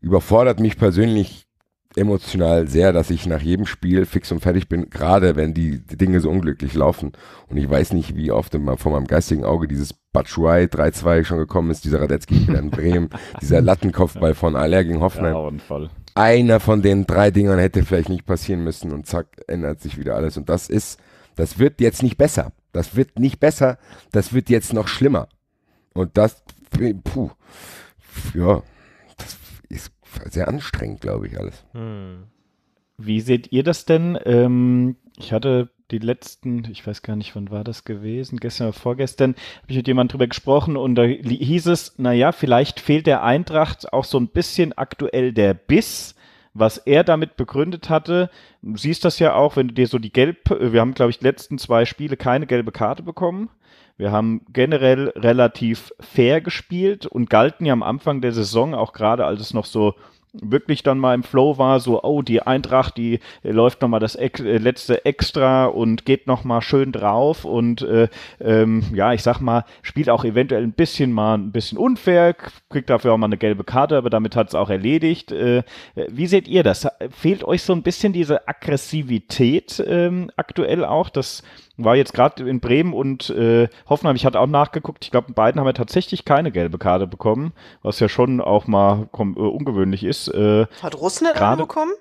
[SPEAKER 5] überfordert mich persönlich emotional sehr, dass ich nach jedem Spiel fix und fertig bin, gerade wenn die, Dinge so unglücklich laufen. Und ich weiß nicht, wie oft vor meinem geistigen Auge dieses Batschuai 3-2 schon gekommen ist, dieser Radetzky wieder in Bremen, [LAUGHS] dieser Lattenkopfball von Aller gegen Hoffenheim. Ja, Einer von den drei Dingern hätte vielleicht nicht passieren müssen und zack, ändert sich wieder alles. Und das ist, das wird jetzt nicht besser. Das wird nicht besser, das wird jetzt noch schlimmer. Und das, puh, ja, sehr anstrengend, glaube ich, alles.
[SPEAKER 4] Hm. Wie seht ihr das denn? Ähm, ich hatte die letzten, ich weiß gar nicht, wann war das gewesen, gestern oder vorgestern, habe ich mit jemandem drüber gesprochen und da hieß es, naja, vielleicht fehlt der Eintracht auch so ein bisschen aktuell der Biss, was er damit begründet hatte. Du siehst das ja auch, wenn du dir so die gelb, äh, wir haben, glaube ich, die letzten zwei Spiele keine gelbe Karte bekommen. Wir haben generell relativ fair gespielt und galten ja am Anfang der Saison, auch gerade als es noch so wirklich dann mal im Flow war, so, oh, die Eintracht, die äh, läuft nochmal das ex äh, letzte Extra und geht nochmal schön drauf und äh, ähm, ja, ich sag mal, spielt auch eventuell ein bisschen mal ein bisschen unfair, kriegt dafür auch mal eine gelbe Karte, aber damit hat es auch erledigt. Äh, wie seht ihr das? Fehlt euch so ein bisschen diese Aggressivität ähm, aktuell auch, dass war jetzt gerade in Bremen und äh, Hoffenheim, ich hatte auch nachgeguckt, ich glaube, beiden haben ja tatsächlich keine gelbe Karte bekommen, was ja schon auch mal komm, äh, ungewöhnlich ist. Äh, Hat Russland eine bekommen?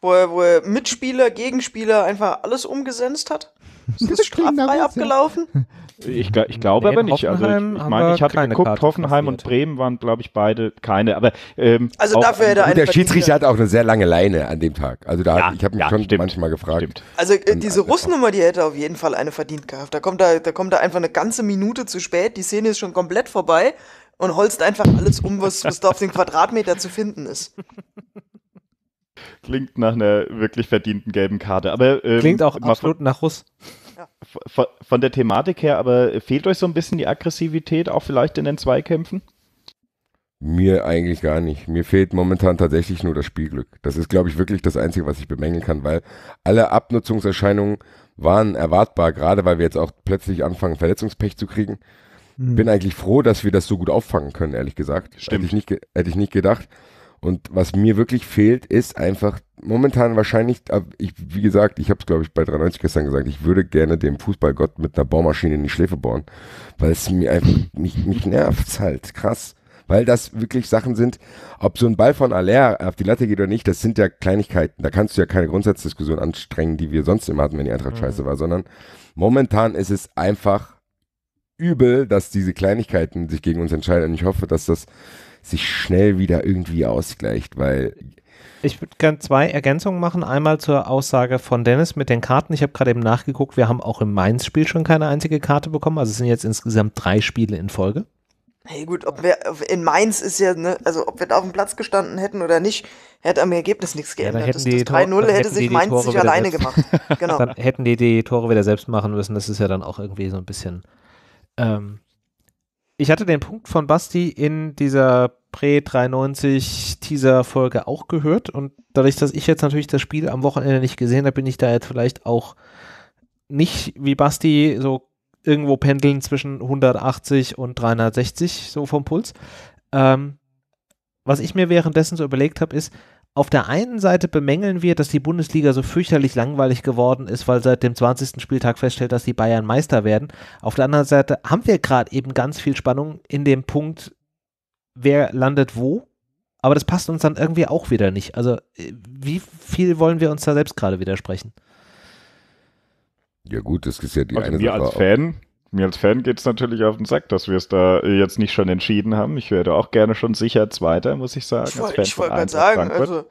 [SPEAKER 3] Wo er, wo er Mitspieler, Gegenspieler einfach alles umgesetzt hat? [LAUGHS] Ist das genau straffrei abgelaufen?
[SPEAKER 4] [LAUGHS] Ich, ich glaube nee, aber nicht. also ich, ich meine, ich hatte geguckt, Karte Hoffenheim kassiert. und Bremen waren, glaube ich,
[SPEAKER 5] beide keine. Aber ähm, also dafür hätte ein, der Schiedsrichter hat auch eine sehr lange Leine an dem Tag. Also da ja, hat, ich habe mich ja, schon stimmt, manchmal gefragt. Stimmt.
[SPEAKER 3] Also äh, diese äh, Russnummer, die hätte auf jeden Fall eine verdient gehabt. Da kommt da, da kommt da einfach eine ganze Minute zu spät. Die Szene ist schon komplett vorbei und holst einfach alles um, was, was da auf den Quadratmeter zu finden ist.
[SPEAKER 4] Klingt nach einer wirklich verdienten gelben Karte. Aber ähm, klingt auch absolut nach Russ von, von der Thematik her, aber fehlt euch so ein bisschen die Aggressivität auch vielleicht in den Zweikämpfen?
[SPEAKER 5] Mir eigentlich gar nicht. Mir fehlt momentan tatsächlich nur das Spielglück. Das ist, glaube ich, wirklich das Einzige, was ich bemängeln kann, weil alle Abnutzungserscheinungen waren erwartbar, gerade weil wir jetzt auch plötzlich anfangen, Verletzungspech zu kriegen. Hm. Bin eigentlich froh, dass wir das so gut auffangen können, ehrlich gesagt. Stimmt. Hätte ich nicht, hätte ich nicht gedacht. Und was mir wirklich fehlt, ist einfach momentan wahrscheinlich, äh, ich, wie gesagt, ich habe es glaube ich bei 93 gestern gesagt, ich würde gerne dem Fußballgott mit einer Bohrmaschine in die Schläfe bohren, weil es mir einfach, mich, mich nervt halt, krass. Weil das wirklich Sachen sind, ob so ein Ball von Aller auf die Latte geht oder nicht, das sind ja Kleinigkeiten. Da kannst du ja keine Grundsatzdiskussion anstrengen, die wir sonst immer hatten, wenn die Eintracht mhm. scheiße war, sondern momentan ist es einfach übel, dass diese Kleinigkeiten sich gegen uns entscheiden. Und ich hoffe, dass das sich schnell wieder irgendwie ausgleicht, weil
[SPEAKER 1] ich würde gerne zwei
[SPEAKER 5] Ergänzungen machen.
[SPEAKER 1] Einmal zur Aussage von Dennis mit den Karten. Ich habe gerade eben nachgeguckt, wir haben auch im Mainz-Spiel schon keine einzige Karte bekommen. Also es sind jetzt insgesamt drei Spiele in Folge.
[SPEAKER 3] Hey gut, ob wir in Mainz ist ja, ne, also ob wir da auf dem Platz gestanden hätten oder nicht, hätte am Ergebnis nichts geändert. Ja, das 3-0 hätte sich Mainz Tore sich alleine gemacht. [LAUGHS] Genau. dann
[SPEAKER 1] hätten die die Tore wieder selbst machen müssen. Das ist ja dann auch irgendwie so ein bisschen ähm, ich hatte den Punkt von Basti in dieser Pre-93 Teaser-Folge auch gehört und dadurch, dass ich jetzt natürlich das Spiel am Wochenende nicht gesehen habe, bin ich da jetzt vielleicht auch nicht wie Basti so irgendwo pendeln zwischen 180 und 360 so vom Puls. Ähm, was ich mir währenddessen so überlegt habe, ist, auf der einen Seite bemängeln wir, dass die Bundesliga so fürchterlich langweilig geworden ist, weil seit dem 20. Spieltag feststellt, dass die Bayern Meister werden. Auf der anderen Seite haben wir gerade eben ganz viel Spannung in dem Punkt, wer landet wo. Aber das passt uns dann irgendwie auch wieder nicht. Also äh, wie viel wollen wir uns da selbst gerade widersprechen?
[SPEAKER 5] Ja gut, das ist ja die also eine wir Sache. Wir als Fan
[SPEAKER 4] mir als Fan geht es natürlich auf den Sack, dass wir es da jetzt nicht schon entschieden haben. Ich werde auch gerne schon sicher Zweiter, muss ich sagen. ich wollte gerade sagen, Frankfurt. also.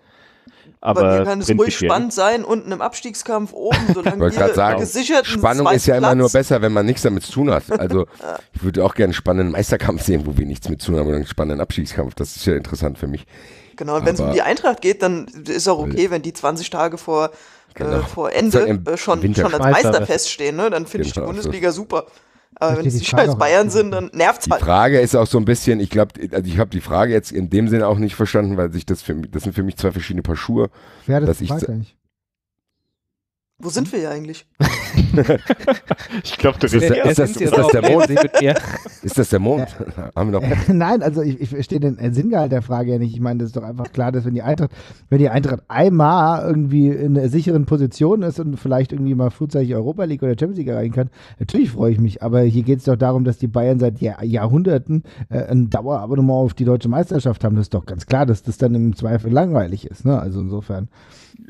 [SPEAKER 4] Aber bei mir kann es ruhig spannend
[SPEAKER 3] sein, unten im Abstiegskampf oben, solange ihr sagen, gesichert Spannung ist ja Platz.
[SPEAKER 5] immer nur besser, wenn man nichts damit zu tun hat. [LAUGHS] Also ich würde auch gerne einen spannenden Meisterkampf sehen, wo wir nichts mit zu tun haben oder einen spannenden Abstiegskampf. Das ist ja interessant für mich.
[SPEAKER 3] Genau, und wenn es um die Eintracht geht, dann ist auch okay, äh, wenn die 20 Tage vor, äh, genau. vor Ende äh, schon, schon als Meister feststehen. Ne? Dann finde ich die genau, Bundesliga super. Aber wenn es die scheiß Bayern sind, dann nervt es halt. Die
[SPEAKER 5] Frage ist auch so ein bisschen, ich glaube, also ich habe die Frage jetzt in dem Sinne auch nicht verstanden, weil sich das für mich, das sind für mich zwei verschiedene Paar Schuhe. Wer das, dass ich, weiß ich nicht.
[SPEAKER 3] Wo sind hm? wir hier eigentlich? [LAUGHS]
[SPEAKER 5] ich glaube, das ist, ist, das, ist das der Mond. [LAUGHS] Ist das der Mond? [LAUGHS] Haben wir noch?
[SPEAKER 2] Nein, also ich, ich verstehe den Sinngehalt der Frage ja nicht. Ich meine, das ist doch einfach klar, dass wenn die Eintracht, wenn die Eintracht einmal irgendwie in einer sicheren Position ist und vielleicht irgendwie mal frühzeitig Europa League oder Champions League erreichen kann, natürlich freue ich mich. Aber hier geht es doch darum, dass die Bayern seit Jahr, Jahrhunderten äh, ein Dauerabonnement auf die deutsche Meisterschaft haben. Das ist doch ganz klar, dass das dann im Zweifel langweilig ist. Ne? Also insofern.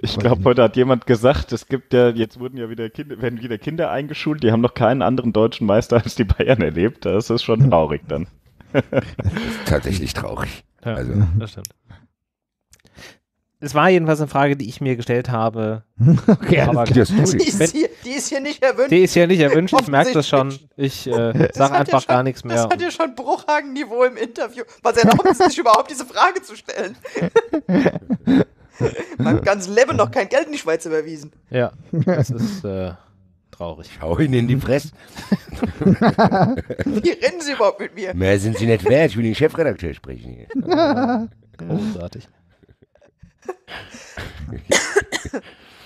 [SPEAKER 2] Ich glaube,
[SPEAKER 4] heute hat jemand gesagt, es gibt ja, jetzt wurden ja wieder Kinder, werden wieder Kinder eingeschult, die haben noch keinen anderen deutschen Meister als die Bayern erlebt. Das ist schon traurig dann. das [LAUGHS] ist tatsächlich traurig.
[SPEAKER 1] Ja, also. das stimmt. Es war jedenfalls eine Frage, die ich mir gestellt habe. [LAUGHS] Okay, aber die, ist hier, die
[SPEAKER 3] ist hier nicht erwünscht. Die ist hier nicht erwünscht, ich merke das schon.
[SPEAKER 1] Ich äh, sage einfach ja gar nichts mehr. Das hat
[SPEAKER 3] ja schon Bruchhagen-Niveau im Interview. Was erlaubt es sich überhaupt, diese Frage zu stellen? [LAUGHS] Mein [LAUGHS] ganzes Leben noch kein Geld in die Schweiz überwiesen.
[SPEAKER 5] Ja, das ist äh, traurig. Hau ihn in die Fresse. [LAUGHS] Wie rennen Sie überhaupt mit mir? Mehr sind Sie nicht wert. Ich will den Chefredakteur sprechen.
[SPEAKER 3] Hier.
[SPEAKER 5] Großartig.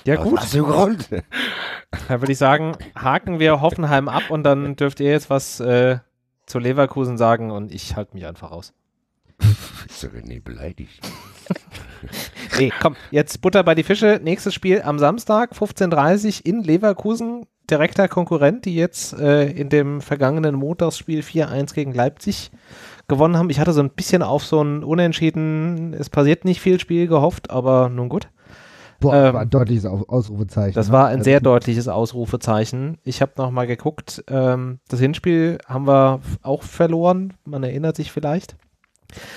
[SPEAKER 1] Ja, gut. Aus Grund. Dann würde ich sagen, haken wir Hoffenheim ab und dann dürft ihr jetzt was äh, zu Leverkusen sagen und ich halte mich einfach raus.
[SPEAKER 5] Ist doch nicht beleidigt
[SPEAKER 1] nee, komm, jetzt Butter bei die Fische. Nächstes Spiel am Samstag, 15.30 Uhr in Leverkusen. Direkter Konkurrent, die jetzt äh, in dem vergangenen Montagsspiel 4-1 gegen Leipzig gewonnen haben. Ich hatte so ein bisschen auf so ein Unentschieden, es passiert nicht viel Spiel gehofft, aber nun gut. Boah, ähm, war ein ähm, deutliches Ausrufezeichen. Das ne? war ein also sehr deutliches Ausrufezeichen. Ich habe nochmal geguckt. Ähm, das Hinspiel haben wir auch verloren. Man erinnert sich vielleicht.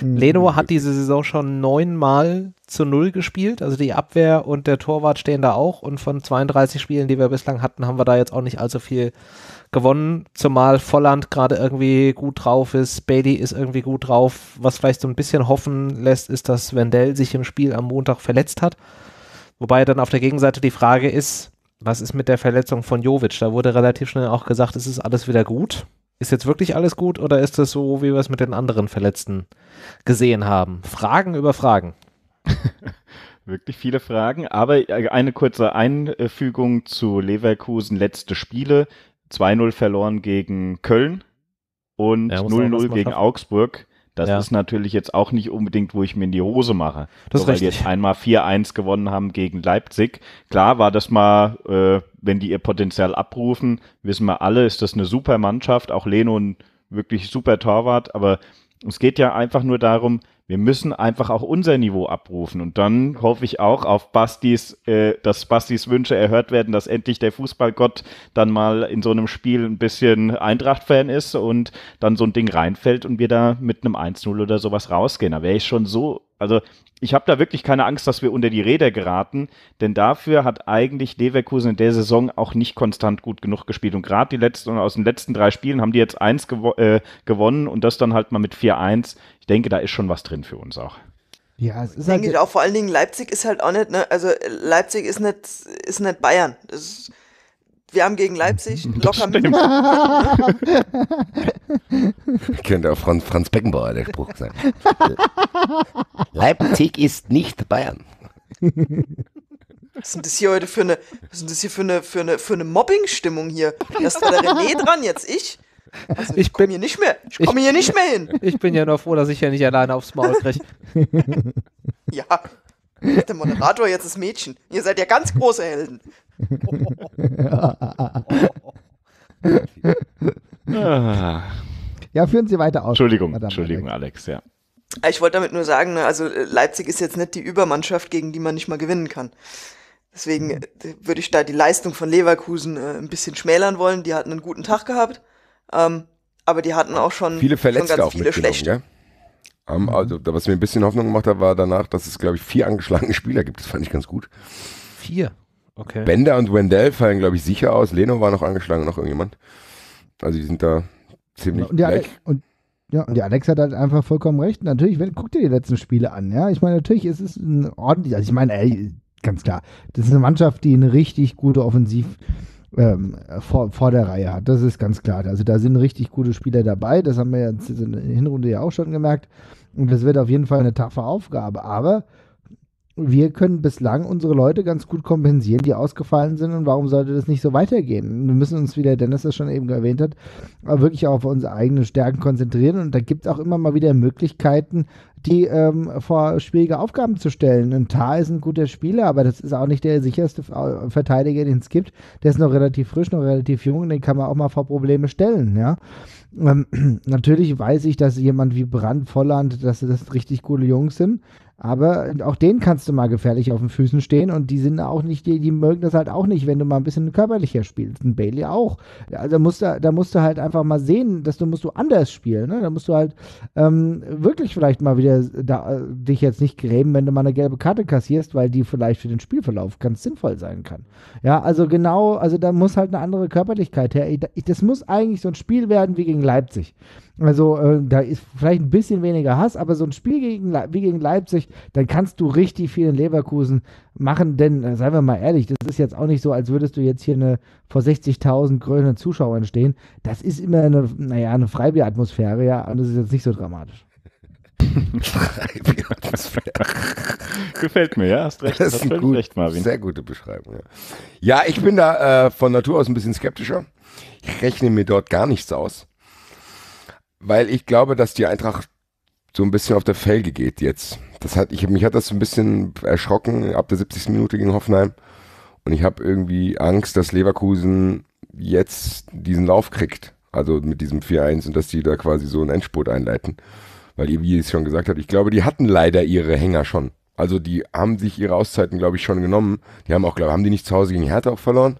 [SPEAKER 1] Hm. Leno hat diese Saison schon neunmal zu null gespielt. Also die Abwehr und der Torwart stehen da auch. Und von 32 Spielen, die wir bislang hatten, haben wir da jetzt auch nicht allzu viel gewonnen. Zumal Volland gerade irgendwie gut drauf ist. Bailey ist irgendwie gut drauf. Was vielleicht so ein bisschen hoffen lässt, ist, dass Wendell sich im Spiel am Montag verletzt hat. Wobei dann auf der Gegenseite die Frage ist, was ist mit der Verletzung von Jovic? Da wurde relativ schnell auch gesagt, es ist alles wieder gut ist jetzt wirklich alles gut oder ist das so, wie wir es mit den anderen Verletzten gesehen haben? Fragen über Fragen. [LAUGHS] wirklich viele Fragen, aber äh, eine
[SPEAKER 4] kurze Einfügung zu Leverkusen letzte Spiele. 2-0 verloren gegen Köln und 0-0 ja, gegen schaffen. Augsburg. Das ja. ist natürlich jetzt auch nicht unbedingt, wo ich mir in die Hose mache. Das so, weil richtig. jetzt einmal 4-1 gewonnen haben gegen Leipzig. Klar war das mal, äh, wenn die ihr Potenzial abrufen, wissen wir alle, ist das eine super Mannschaft, auch Leno ein wirklich super Torwart, aber es geht ja einfach nur darum, wir müssen einfach auch unser Niveau abrufen. Und dann hoffe ich auch auf Bastis, äh, dass Bastis Wünsche erhört werden, dass endlich der Fußballgott dann mal in so einem Spiel ein bisschen Eintracht-Fan ist und dann so ein Ding reinfällt und wir da mit einem 1-0 oder sowas rausgehen. Da wäre ich schon so, also ich habe da wirklich keine Angst, dass wir unter die Räder geraten, denn dafür hat eigentlich Leverkusen in der Saison auch nicht konstant gut genug gespielt. Und gerade die letzten, aus den letzten drei Spielen haben die jetzt eins gewo äh, gewonnen und das dann halt mal mit 4-1 denke, da ist schon was drin für uns auch.
[SPEAKER 2] Ja, es ist denke
[SPEAKER 3] halt, ich auch vor allen Dingen Leipzig ist halt auch nicht, ne, also äh, Leipzig ist nicht, ist nicht Bayern. Ist, wir haben gegen Leipzig [LAUGHS] locker
[SPEAKER 5] Könnte auch Franz, Franz Beckenbauer der Spruch sein. Äh, Leipzig ist nicht Bayern.
[SPEAKER 3] Was sind das hier heute für eine, was ist das hier für eine, für eine, für eine Mobbing-Stimmung hier? Erst war der René dran, jetzt
[SPEAKER 1] ich. Also, ich, ich komme hier nicht mehr. Ich komme hier nicht mehr hin. Ich bin ja nur froh, dass ich hier nicht alleine aufs Maul kriege. [LAUGHS]
[SPEAKER 5] ja.
[SPEAKER 3] Der Moderator jetzt ist Mädchen. Ihr seid ja ganz große Helden.
[SPEAKER 5] [LAUGHS]
[SPEAKER 2] Ja, führen Sie weiter aus. Entschuldigung, Madame Entschuldigung, Alex, ja.
[SPEAKER 3] Ich wollte damit nur sagen, ne, also äh, Leipzig ist jetzt nicht die Übermannschaft, gegen die man nicht mal gewinnen kann. Deswegen äh, würde ich da die Leistung von Leverkusen äh, ein bisschen schmälern wollen. Die hatten einen guten Tag gehabt. Ähm, aber die hatten auch schon viele Verletzte schon auch viele schlechte.
[SPEAKER 5] Ja? Ähm, also, was mir ein bisschen Hoffnung gemacht hat, war danach, dass es, glaube ich, vier angeschlagene Spieler gibt. Das fand ich ganz gut.
[SPEAKER 1] Vier? Okay. Bender
[SPEAKER 5] und Wendell fallen, glaube ich, sicher aus. Leno war noch angeschlagen, noch irgendjemand. Also, die sind da ziemlich und gleich.
[SPEAKER 2] Und ja, und der Alex hat halt einfach vollkommen recht. Natürlich, wenn, guck dir die letzten Spiele an, ja. Ich meine, natürlich ist es ein ordentlich, also ich meine, ey, ganz klar, das ist eine Mannschaft, die eine richtig gute Offensiv, ähm, vor, vor der Reihe hat. Das ist ganz klar. Also da sind richtig gute Spieler dabei. Das haben wir ja in der Hinrunde ja auch schon gemerkt. Und das wird auf jeden Fall eine taffe Aufgabe. Aber wir können bislang unsere Leute ganz gut kompensieren, die ausgefallen sind. Und warum sollte das nicht so weitergehen? Wir müssen uns, wie der Dennis das schon eben erwähnt hat, wirklich auf unsere eigenen Stärken konzentrieren. Und da gibt es auch immer mal wieder Möglichkeiten, die ähm, vor schwierige Aufgaben zu stellen. Ein Tar ist ein guter Spieler, aber das ist auch nicht der sicherste äh, Verteidiger, den es gibt. Der ist noch relativ frisch, noch relativ jung, den kann man auch mal vor Probleme stellen, ja. Ähm, [CLEARS THROAT] natürlich weiß ich, dass jemand wie Brand, Volland, dass das richtig coole Jungs sind, aber auch denen kannst du mal gefährlich auf den Füßen stehen und die sind auch nicht, die, die mögen das halt auch nicht, wenn du mal ein bisschen körperlicher spielst. Ein Bailey auch. Also musst du, da musst du halt einfach mal sehen, dass du musst du anders spielen. Ne? Da musst du halt ähm, wirklich vielleicht mal wieder da, dich jetzt nicht grämen, wenn du mal eine gelbe Karte kassierst, weil die vielleicht für den Spielverlauf ganz sinnvoll sein kann. Ja, also genau, also da muss halt eine andere Körperlichkeit her. Das muss eigentlich so ein Spiel werden wie gegen Leipzig. Also äh, da ist vielleicht ein bisschen weniger Hass, aber so ein Spiel gegen wie gegen Leipzig, dann kannst du richtig viel in Leverkusen machen, denn äh, seien wir mal ehrlich, das ist jetzt auch nicht so, als würdest du jetzt hier eine vor 60.000 Grönen Zuschauern stehen. Das ist immer eine, naja, eine Freibieratmosphäre, ja, und das ist jetzt nicht so dramatisch.
[SPEAKER 5] Freibieratmosphäre. [LAUGHS] Gefällt mir, ja, hast recht. Das ist ein gut, recht, Marvin. Sehr gute Beschreibung. Ja, ja ich bin da äh, von Natur aus ein bisschen skeptischer. Ich rechne mir dort gar nichts aus weil ich glaube, dass die Eintracht so ein bisschen auf der Felge geht jetzt. Das hat, ich, mich hat das ein bisschen erschrocken ab der 70. Minute gegen Hoffenheim. Und ich habe irgendwie Angst, dass Leverkusen jetzt diesen Lauf kriegt. Also mit diesem 4-1 und dass die da quasi so einen Endspurt einleiten. Weil, wie es schon gesagt hat, ich glaube, die hatten leider ihre Hänger schon. Also die haben sich ihre Auszeiten, glaube ich, schon genommen. Die haben auch, glaube haben die nicht zu Hause gegen Hertha auch verloren?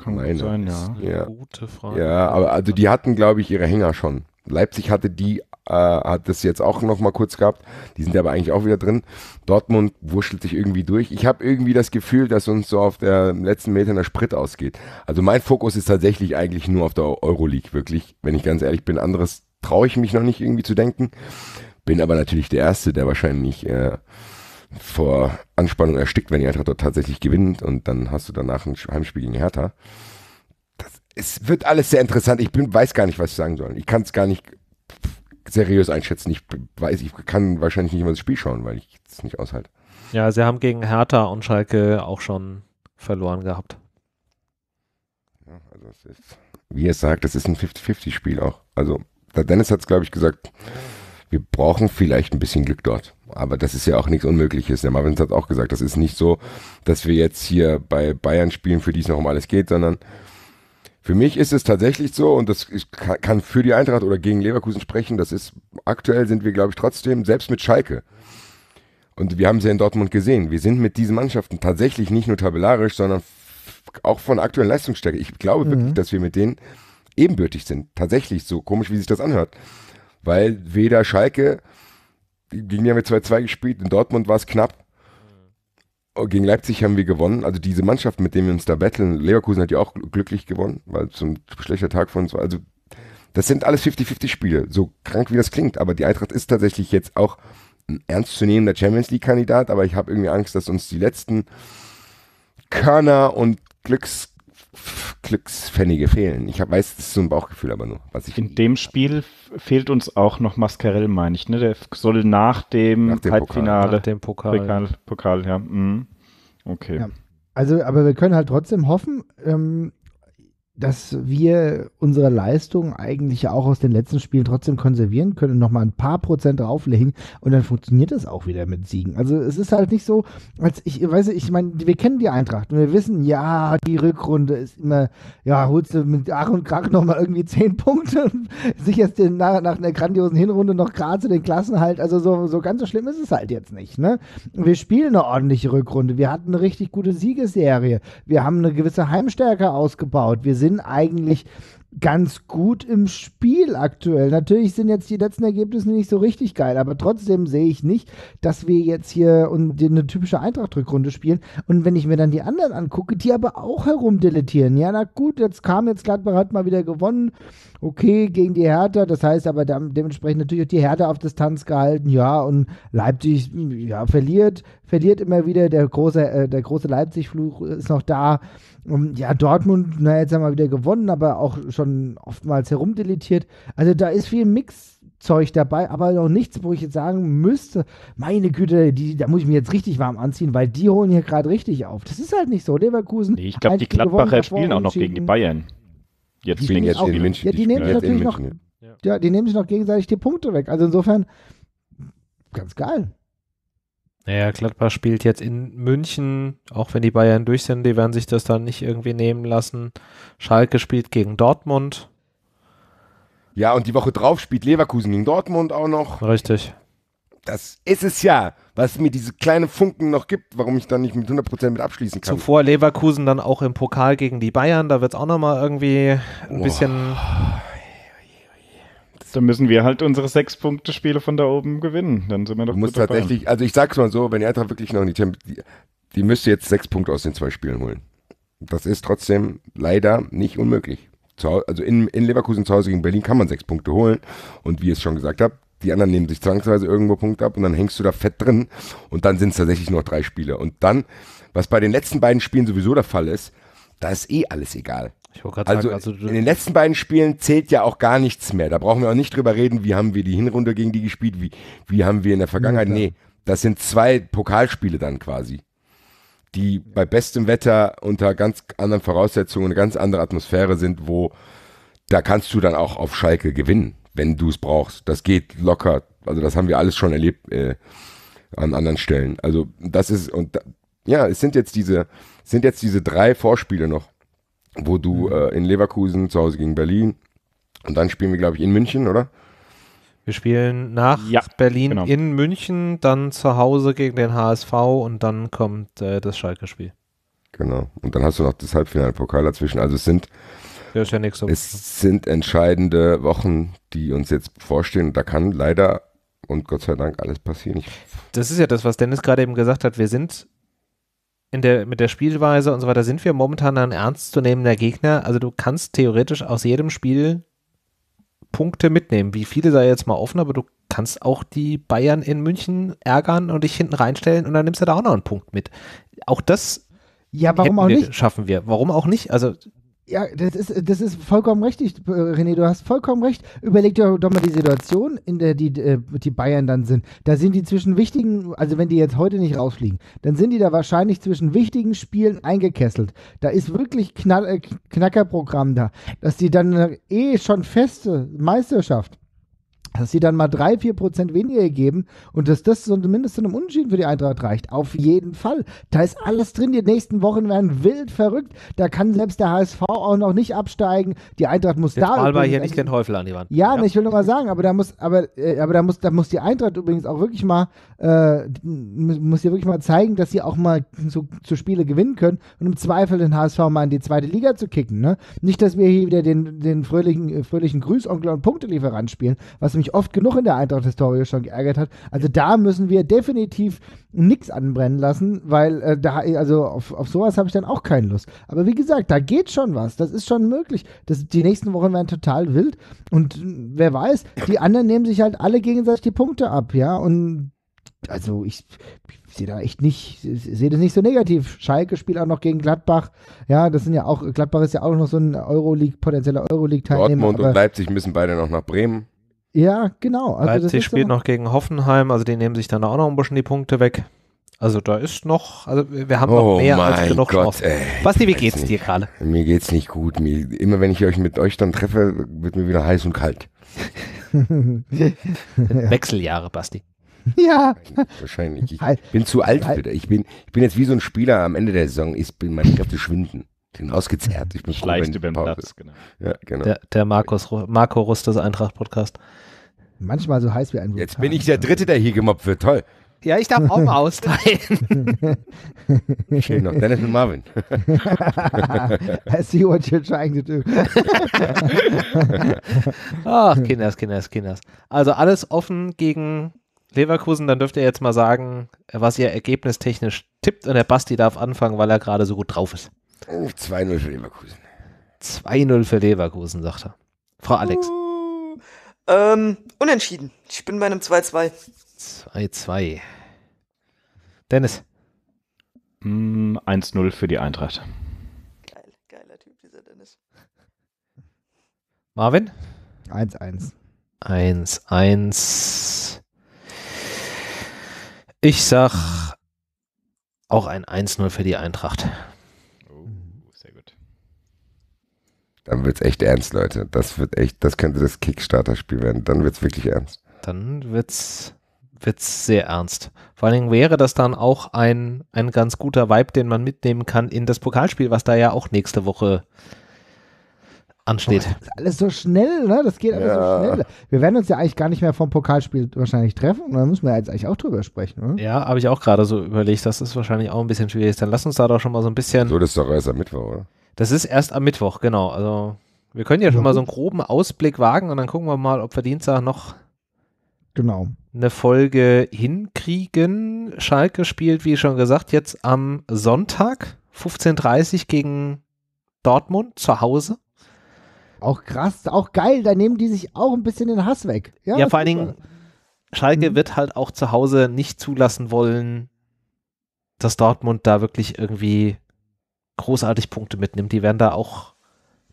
[SPEAKER 5] kann meine. sein, ja. ja. Gute Frage. Ja, aber also die hatten, glaube ich, ihre Hänger schon. Leipzig hatte die, äh, hat das jetzt auch noch mal kurz gehabt. Die sind aber eigentlich auch wieder drin. Dortmund wurschtelt sich irgendwie durch. Ich habe irgendwie das Gefühl, dass uns so auf der letzten Metern der Sprit ausgeht. Also mein Fokus ist tatsächlich eigentlich nur auf der Euroleague, wirklich. Wenn ich ganz ehrlich bin, anderes traue ich mich noch nicht irgendwie zu denken. Bin aber natürlich der Erste, der wahrscheinlich äh, vor Anspannung erstickt, wenn die Eintracht dort tatsächlich gewinnt und dann hast du danach ein Heimspiel gegen Hertha. Das, es wird alles sehr interessant. Ich bin, weiß gar nicht, was ich sagen soll. Ich kann es gar nicht seriös einschätzen. Ich weiß, ich kann wahrscheinlich nicht mal das Spiel schauen, weil ich es nicht aushalte.
[SPEAKER 1] Ja, sie haben gegen Hertha und Schalke auch schon verloren gehabt.
[SPEAKER 5] Ja, also es ist, wie er sagt, es ist ein 50-50-Spiel auch. Also, der Dennis hat es, glaube ich, gesagt. Ja wir brauchen vielleicht ein bisschen Glück dort. Aber das ist ja auch nichts Unmögliches. Der Marvin hat auch gesagt, das ist nicht so, dass wir jetzt hier bei Bayern spielen, für die es noch um alles geht, sondern für mich ist es tatsächlich so, und das kann für die Eintracht oder gegen Leverkusen sprechen, das ist, aktuell sind wir, glaube ich, trotzdem, selbst mit Schalke. Und wir haben es ja in Dortmund gesehen. Wir sind mit diesen Mannschaften tatsächlich nicht nur tabellarisch, sondern auch von aktuellen Leistungsstärke. Ich glaube mhm. wirklich, dass wir mit denen ebenbürtig sind. Tatsächlich, so komisch, wie sich das anhört weil weder Schalke, gegen die haben wir 2-2 gespielt, in Dortmund war es knapp. Oh, gegen Leipzig haben wir gewonnen. Also diese Mannschaft, mit denen wir uns da battlen, Leverkusen hat ja auch glücklich gewonnen, weil es ein schlechter Tag von uns war. Also das sind alles 50-50-Spiele, so krank wie das klingt. Aber die Eintracht ist tatsächlich jetzt auch ein ernstzunehmender Champions League-Kandidat, aber ich habe irgendwie Angst, dass uns die letzten Körner und Glücks Glückspfennige fehlen. Ich weiß, das ist
[SPEAKER 4] so ein Bauchgefühl, aber nur. Was ich In dem Spiel fehlt uns auch noch Mascarell, meine ich. Ne? Der soll nach dem, nach dem Halbfinale. Pokal. Nach dem Pokal. Pokal, Pokal ja. Mhm. Okay. Ja.
[SPEAKER 2] Also, aber wir können halt trotzdem hoffen, ähm, dass wir unsere Leistung eigentlich ja auch aus den letzten Spielen trotzdem konservieren können und nochmal ein paar Prozent drauflegen und dann funktioniert das auch wieder mit Siegen. Also es ist halt nicht so, als ich, weiß ich, ich meine, wir kennen die Eintracht und wir wissen, ja, die Rückrunde ist immer, ja, holst du mit Ach und Krach nochmal irgendwie zehn Punkte und [LAUGHS] sicherst dir nach, nach einer grandiosen Hinrunde noch gerade zu den Klassen halt, also so, so ganz so schlimm ist es halt jetzt nicht, ne? Wir spielen eine ordentliche Rückrunde, wir hatten eine richtig gute Siegesserie, wir haben eine gewisse Heimstärke ausgebaut, wir sind sind eigentlich ganz gut im Spiel aktuell. Natürlich sind jetzt die letzten Ergebnisse nicht so richtig geil, aber trotzdem sehe ich nicht, dass wir jetzt hier eine typische Eintracht-Rückrunde spielen. Und wenn ich mir dann die anderen angucke, die aber auch herumdilettieren. Ja, na gut, jetzt kam jetzt Gladbach hat mal wieder gewonnen. Okay, gegen die Hertha, das heißt aber dementsprechend natürlich auch die Hertha auf Distanz gehalten. Ja, und Leipzig ja, verliert, verliert immer wieder, der große, äh, der große Leipzig-Fluch ist noch da. Und ähm, ja, Dortmund, na, jetzt haben wir wieder gewonnen, aber auch schon oftmals herumdeletiert. Also da ist viel Mixzeug dabei, aber noch nichts, wo ich jetzt sagen müsste, meine Güte, die, da muss ich mir jetzt richtig warm anziehen, weil die holen hier gerade richtig auf. Das ist halt nicht so, Leverkusen. Nee,
[SPEAKER 4] ich glaube, die Gladbacher spielen auch noch gegen die Bayern. Jetzt die spielen jetzt auch, in
[SPEAKER 2] München. Ja, die, die nehmen sich natürlich noch, ja. ja, die nehmen sich noch gegenseitig die Punkte weg. Also insofern ganz geil.
[SPEAKER 1] Naja, Gladbach spielt jetzt in München, auch wenn die Bayern durch sind, die werden sich das dann nicht irgendwie nehmen lassen. Schalke spielt gegen Dortmund.
[SPEAKER 5] Ja, und die Woche drauf spielt Leverkusen gegen Dortmund auch noch. Richtig. Das ist es ja, was mir diese kleinen Funken noch gibt, warum ich dann nicht mit 100% mit abschließen kann.
[SPEAKER 1] Zuvor Leverkusen dann auch im Pokal gegen die Bayern, da wird es auch nochmal irgendwie ein oh. bisschen
[SPEAKER 5] dann müssen wir halt unsere sechs Punkte Spiele von da oben gewinnen. Dann sind wir doch. Du tatsächlich, also ich sag's mal so, wenn Eintracht wirklich noch in die, die müsste jetzt sechs Punkte aus den zwei Spielen holen. Das ist trotzdem leider nicht unmöglich. also in, in Leverkusen zu Hause gegen Berlin kann man sechs Punkte holen. Und wie ich es schon gesagt habe, die anderen nehmen sich zwangsweise irgendwo Punkte ab und dann hängst du da fett drin und dann sind es tatsächlich nur drei Spiele. Und dann, was bei den letzten beiden Spielen sowieso der Fall ist, da ist eh alles egal also, sagen, also in den letzten beiden Spielen zählt ja auch gar nichts mehr. Da brauchen wir auch nicht drüber reden, wie haben wir die Hinrunde gegen die gespielt, wie, wie haben wir in der Vergangenheit. Ja, nee, das sind zwei Pokalspiele dann quasi, die bei bestem Wetter unter ganz anderen Voraussetzungen, eine ganz andere Atmosphäre sind, wo da kannst du dann auch auf Schalke gewinnen, wenn du es brauchst. Das geht locker. Also das haben wir alles schon erlebt äh, an anderen Stellen. Also das ist und ja, es sind jetzt diese sind jetzt diese drei Vorspiele noch wo du mhm. äh, in Leverkusen zu Hause gegen Berlin und dann spielen wir, glaube ich, in München, oder?
[SPEAKER 1] Wir spielen nach ja, Berlin genau. in München, dann zu Hause gegen den HSV und dann kommt äh, das Schalke-Spiel.
[SPEAKER 5] Genau. Und dann hast du noch das Halbfinale-Pokal dazwischen. Also es sind ja so es ne? sind entscheidende Wochen, die uns jetzt bevorstehen. Da kann leider und Gott sei Dank alles passieren. Ich
[SPEAKER 1] das ist ja das, was Dennis gerade eben gesagt hat. Wir sind in der, mit der Spielweise und so weiter sind wir momentan ein ernstzunehmender Gegner. Also du kannst theoretisch aus jedem Spiel Punkte mitnehmen. Wie viele sei jetzt mal offen, aber du kannst auch die Bayern in München ärgern und dich hinten reinstellen und dann nimmst du da auch noch einen Punkt mit. Auch das ja, warum auch nicht? schaffen wir. Warum auch nicht? Also
[SPEAKER 2] ja, das ist, das ist vollkommen richtig, äh, René, du hast vollkommen recht. Überleg dir doch mal die Situation, in der die, äh, die Bayern dann sind. Da sind die zwischen wichtigen, also wenn die jetzt heute nicht rausfliegen, dann sind die da wahrscheinlich zwischen wichtigen Spielen eingekesselt. Da ist wirklich Knall, äh, Knackerprogramm da, dass die dann eh schon feste Meisterschaft dass sie dann mal drei, vier Prozent weniger geben und dass das zumindest zu einem Unterschied für die Eintracht reicht. Auf jeden Fall. Da ist alles drin. Die nächsten Wochen werden wild verrückt. Da kann selbst der HSV auch noch nicht absteigen. Die Eintracht muss Jetzt da. Malbar hier nicht
[SPEAKER 1] den Teufel an die Wand.
[SPEAKER 2] Ja, ja. ich will nur mal sagen, aber da muss, aber, äh, aber da muss, da muss die Eintracht übrigens auch wirklich mal, äh, muss hier wirklich mal zeigen, dass sie auch mal zu, so Spiele gewinnen können und im Zweifel den HSV mal in die zweite Liga zu kicken. Ne? Nicht, dass wir hier wieder den, den fröhlichen, fröhlichen Grüßonkel und Punktelieferant spielen, was mich oft genug in der Eintracht-Historie schon geärgert hat. Also da müssen wir definitiv nichts anbrennen lassen, weil äh, da, also auf, auf sowas habe ich dann auch keine Lust. Aber wie gesagt, da geht schon was. Das ist schon möglich. Das, die nächsten Wochen werden total wild. Und äh, wer weiß, die anderen nehmen sich halt alle gegenseitig die Punkte ab, ja. Und also ich, ich sehe da echt nicht, sehe das nicht so negativ. Schalke spielt auch noch gegen Gladbach. Ja, das sind ja auch, Gladbach ist ja auch noch so ein Euroleague, potenzieller Euroleague-Teilnehmer.
[SPEAKER 1] Dortmund und
[SPEAKER 5] Leipzig müssen beide noch nach Bremen.
[SPEAKER 1] Ja, genau. Also Leipzig spielt noch gegen Hoffenheim, also die nehmen sich dann auch noch ein bisschen die Punkte weg. Also da ist noch, also wir haben oh noch mehr als genug Gott, Chancen. Basti, wie geht's nicht. dir gerade?
[SPEAKER 5] Mir geht's nicht gut. Mir, immer wenn ich euch mit euch dann treffe, wird mir wieder heiß und kalt.
[SPEAKER 2] [LAUGHS]
[SPEAKER 1] [LAUGHS]
[SPEAKER 5] Wechseljahre, Basti. Ja. Wahrscheinlich. Ich halt. bin zu alt halt. für Ich bin, ich bin jetzt wie so ein Spieler am Ende der Saison. Ich bin, meine Kräfte schwinden ausgezerrt. Genau, ich bin Schleicht über den Platz, genau. Ja, genau. Der, der
[SPEAKER 1] Markus, Marco Rustes Eintracht-Podcast. Manchmal
[SPEAKER 5] so heiß wie ein Vulkan. Jetzt bin ich der Dritte, der hier gemobbt wird. Toll.
[SPEAKER 1] Ja, ich darf auch mal austeilen.
[SPEAKER 5] [LAUGHS] Schön noch. Dennis und Marvin. I
[SPEAKER 2] see what you're trying to do.
[SPEAKER 1] Ach, Kinders, Kinders, Kinders. Also alles offen gegen Leverkusen. Dann dürft ihr jetzt mal sagen, was ihr ergebnistechnisch tippt. Und der Basti darf anfangen, weil er gerade so gut drauf ist.
[SPEAKER 5] Oh, 2-0 für
[SPEAKER 1] Leverkusen. 2-0 für Leverkusen, sagt er. Frau Alex.
[SPEAKER 3] Uh, ähm, unentschieden. Ich bin bei einem 2-2.
[SPEAKER 1] 2-2. Dennis. Mm, 1-0 für die Eintracht.
[SPEAKER 3] Geil, geiler Typ, dieser Dennis.
[SPEAKER 1] Marvin? 1-1. 1-1. Ich sag auch ein 1-0 für die Eintracht.
[SPEAKER 5] Dann wird es echt ernst, Leute. Das wird echt, das könnte das Kickstarter-Spiel werden. Dann wird es wirklich ernst.
[SPEAKER 1] Dann wird's, wird's sehr ernst. Vor allen Dingen wäre das dann auch ein, ein ganz guter Vibe, den man mitnehmen kann in das Pokalspiel, was da ja auch nächste Woche ansteht. Oh, das ist alles so
[SPEAKER 2] schnell, ne? Das geht alles ja. so schnell. Wir werden uns ja eigentlich gar nicht mehr vom Pokalspiel wahrscheinlich treffen und dann müssen wir
[SPEAKER 1] jetzt eigentlich auch drüber sprechen, ne? Ja, habe ich auch gerade so überlegt. Das ist wahrscheinlich auch ein bisschen schwierig. Dann lass uns da doch schon mal so ein bisschen. Du das doch erst am Mittwoch, oder? Das ist erst am Mittwoch, genau. Also wir können ja schon mal so mhm. einen groben Ausblick wagen und dann gucken wir mal, ob wir Dienstag noch genau. eine Folge hinkriegen. Schalke spielt, wie schon gesagt, jetzt am Sonntag 15.30 Uhr gegen Dortmund zu Hause. Auch krass, auch geil, da nehmen die sich auch ein bisschen den Hass weg. Ja, ja vor allen Dingen, Schalke mhm. wird halt auch zu Hause nicht zulassen wollen, dass Dortmund da wirklich irgendwie großartig Punkte mitnimmt. Die werden da auch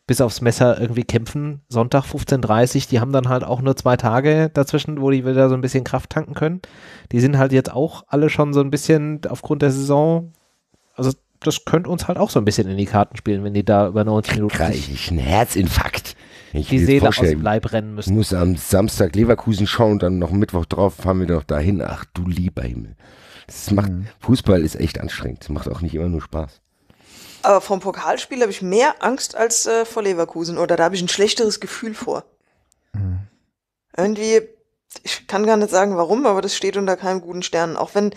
[SPEAKER 1] bis aufs Messer irgendwie kämpfen. Sonntag 15.30 Uhr, die haben dann halt auch nur zwei Tage dazwischen, wo die wieder so ein bisschen Kraft tanken können. Die sind halt jetzt auch alle schon so ein bisschen aufgrund der Saison. Also das könnte uns halt auch so ein bisschen in die Karten spielen, wenn die da über 90 Minuten. Kriege ich einen Herzinfarkt. Ich die Seele aus dem Leib rennen müssen.
[SPEAKER 5] muss am Samstag Leverkusen schauen und dann noch Mittwoch drauf fahren wir doch dahin. Ach du lieber Himmel. Das macht, mhm. Fußball ist echt anstrengend. Das macht auch nicht immer nur Spaß.
[SPEAKER 3] Aber vom Pokalspiel habe ich mehr Angst als äh, vor Leverkusen oder da habe ich ein schlechteres Gefühl vor. Mhm. Irgendwie, ich kann gar nicht sagen warum, aber das steht unter keinem guten Stern. Auch wenn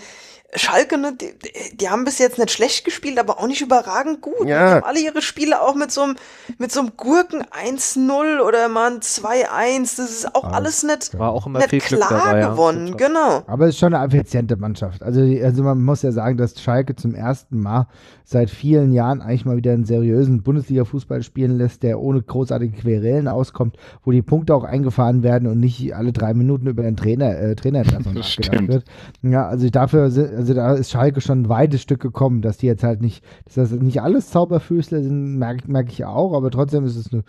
[SPEAKER 3] Schalke, ne, die, die, haben bis jetzt nicht schlecht gespielt, aber auch nicht überragend gut. Ja. Die haben alle ihre Spiele auch mit so einem, mit so einem Gurken 1-0 oder mal ein 2-1. Das ist auch ja. alles nicht, War auch immer nicht klar dabei, gewonnen, ja. genau.
[SPEAKER 2] Aber es ist schon eine effiziente Mannschaft. Also, also man muss ja sagen, dass Schalke zum ersten Mal seit vielen Jahren eigentlich mal wieder einen seriösen Bundesliga-Fußball spielen lässt, der ohne großartige Querelen auskommt, wo die Punkte auch eingefahren werden und nicht alle drei Minuten über den Trainer, äh, Trainer [LAUGHS] wird. Ja, also dafür sind also da ist Schalke schon ein weites Stück gekommen, dass die jetzt halt nicht, dass das nicht alles Zauberfüßler sind, merke merk ich auch, aber trotzdem ist es eine,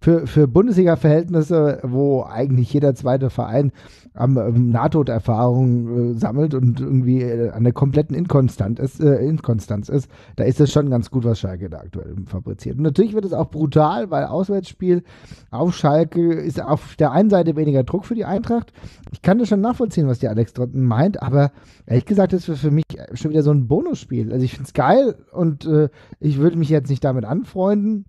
[SPEAKER 2] für, für Bundesliga-Verhältnisse, wo eigentlich jeder zweite Verein am ähm, Nahtoderfahrung äh, sammelt und irgendwie äh, an der kompletten Inkonstant ist, äh, Inkonstanz ist, da ist es schon ganz gut, was Schalke da aktuell fabriziert. Und natürlich wird es auch brutal, weil Auswärtsspiel auf Schalke ist auf der einen Seite weniger Druck für die Eintracht. Ich kann das schon nachvollziehen, was die Alex Trotten meint, aber ehrlich gesagt ist für mich schon wieder so ein Bonusspiel. Also ich finde es geil und äh, ich würde mich jetzt nicht damit anfreunden,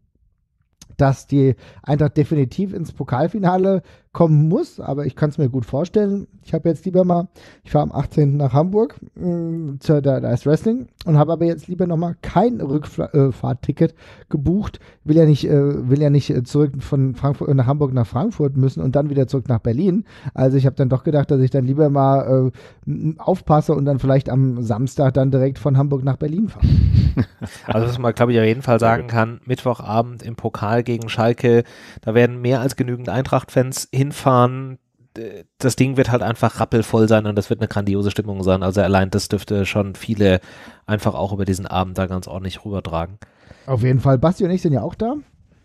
[SPEAKER 2] dass die Eintracht definitiv ins Pokalfinale kommen muss, aber ich kann es mir gut vorstellen. Ich habe jetzt lieber mal, ich fahre am 18. nach Hamburg, mh, mm, zu, da, da, ist Wrestling und habe aber jetzt lieber nochmal kein Rückfahrticket äh, gebucht. Will ja nicht, äh, will ja nicht äh, zurück von Frankfurt äh, nach Hamburg nach Frankfurt müssen und dann wieder zurück nach Berlin. Also ich habe dann doch gedacht, dass ich dann lieber mal äh, aufpasse und dann vielleicht am Samstag dann direkt von Hamburg nach Berlin fahre. [LAUGHS]
[SPEAKER 1] Also was man, glaube ich, auf jeden Fall sagen kann, Mittwochabend im Pokal gegen Schalke, da werden mehr als genügend Eintracht-Fans hin hinfahren, das Ding wird halt einfach rappelvoll sein und das wird eine grandiose Stimmung sein. Also allein das dürfte schon viele einfach auch über diesen Abend da ganz ordentlich rübertragen.
[SPEAKER 2] Auf jeden Fall. Basti und ich sind ja auch da.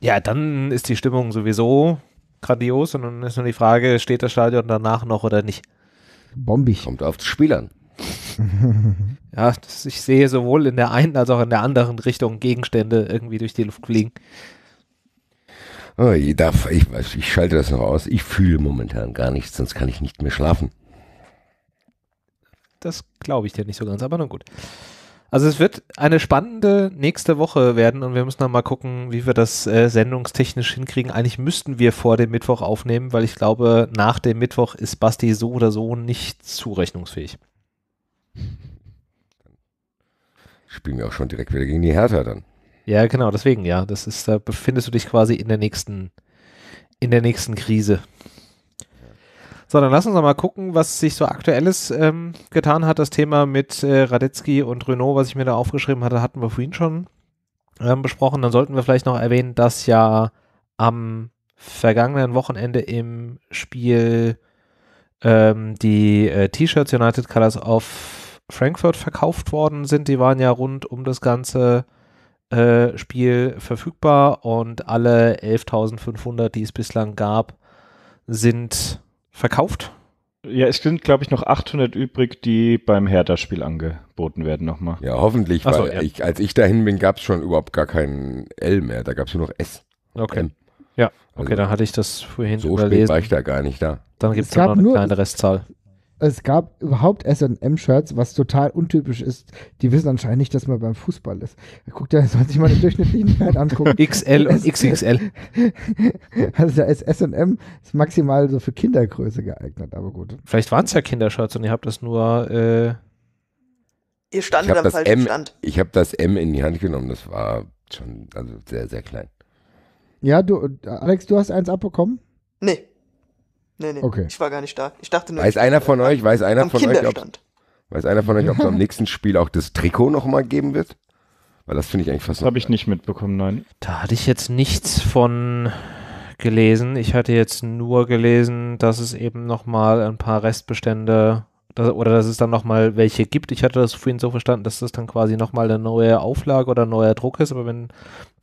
[SPEAKER 1] Ja, dann ist die Stimmung sowieso grandios und dann ist nur die Frage, steht das Stadion danach noch oder nicht? Bombig. Kommt aufs Spiel an. [LAUGHS] ja, ich sehe sowohl in der einen als auch in der anderen Richtung Gegenstände irgendwie durch die Luft fliegen.
[SPEAKER 5] Oh, ich, darf, ich, also ich schalte das noch aus. Ich fühle momentan gar nichts, sonst kann ich nicht mehr schlafen.
[SPEAKER 1] Das glaube ich dir nicht so ganz, aber nun gut. Also es wird eine spannende nächste Woche werden und wir müssen dann mal gucken, wie wir das äh, sendungstechnisch hinkriegen. Eigentlich müssten wir vor dem Mittwoch aufnehmen, weil ich glaube, nach dem Mittwoch ist Basti so oder so nicht zurechnungsfähig.
[SPEAKER 5] Spielen wir auch schon direkt wieder gegen die Hertha dann.
[SPEAKER 1] Ja, genau, deswegen, ja. Das ist, da befindest du dich quasi in der nächsten, in der nächsten Krise. So, dann lass uns mal gucken, was sich so Aktuelles ähm, getan hat. Das Thema mit äh, Radetzky und Renault, was ich mir da aufgeschrieben hatte, hatten wir vorhin schon ähm, besprochen. Dann sollten wir vielleicht noch erwähnen, dass ja am vergangenen Wochenende im Spiel ähm, die äh, T-Shirts United Colors of Frankfurt verkauft worden sind. Die waren ja rund um das ganze äh, Spiel verfügbar und alle 11.500, die es bislang gab, sind verkauft. Ja, es sind, glaube ich, noch 800
[SPEAKER 4] übrig, die beim Hertha-Spiel angeboten werden nochmal. Ja, hoffentlich, Ach so, weil ja. Ich,
[SPEAKER 5] als ich dahin bin, gab es schon überhaupt gar kein L mehr, da gab es nur noch S. Okay. M.
[SPEAKER 1] Ja, okay, also, dann hatte ich das vorhin so überlesen. So spät war ich da gar nicht da. Dann gibt es noch eine kleine Restzahl es gab überhaupt
[SPEAKER 2] SM-Shirts, was total untypisch ist. Die wissen anscheinend nicht, dass man beim Fußball ist. Guckt ja, soll sich mal den durchschnittlichen Shirt [LAUGHS] angucken. XL und [LAUGHS] XXL. [LAUGHS] Also da ist SM ist maximal so für Kindergröße geeignet, aber gut.
[SPEAKER 1] Vielleicht waren es ja Kindershirts und ihr habt das nur. Äh ihr standet am falschen M, Stand.
[SPEAKER 5] Ich habe das M in die Hand genommen, das war schon also sehr, sehr klein.
[SPEAKER 2] Ja, du, Alex, du hast eins abbekommen? Nee. Nee, nee. Okay. Ich war gar nicht da. Ich dachte nur. Weiß
[SPEAKER 5] einer von euch, weiß einer von euch, ob, weiß einer von euch, ob es am nächsten Spiel auch das Trikot nochmal geben wird? Weil das finde ich eigentlich fast. Das habe ich nicht mitbekommen, nein.
[SPEAKER 1] Da hatte ich jetzt nichts von gelesen. Ich hatte jetzt nur gelesen, dass es eben nochmal ein paar Restbestände dass, oder dass es dann nochmal welche gibt. Ich hatte das vorhin so verstanden, dass das dann quasi nochmal eine neue Auflage oder ein neuer Druck ist, aber wenn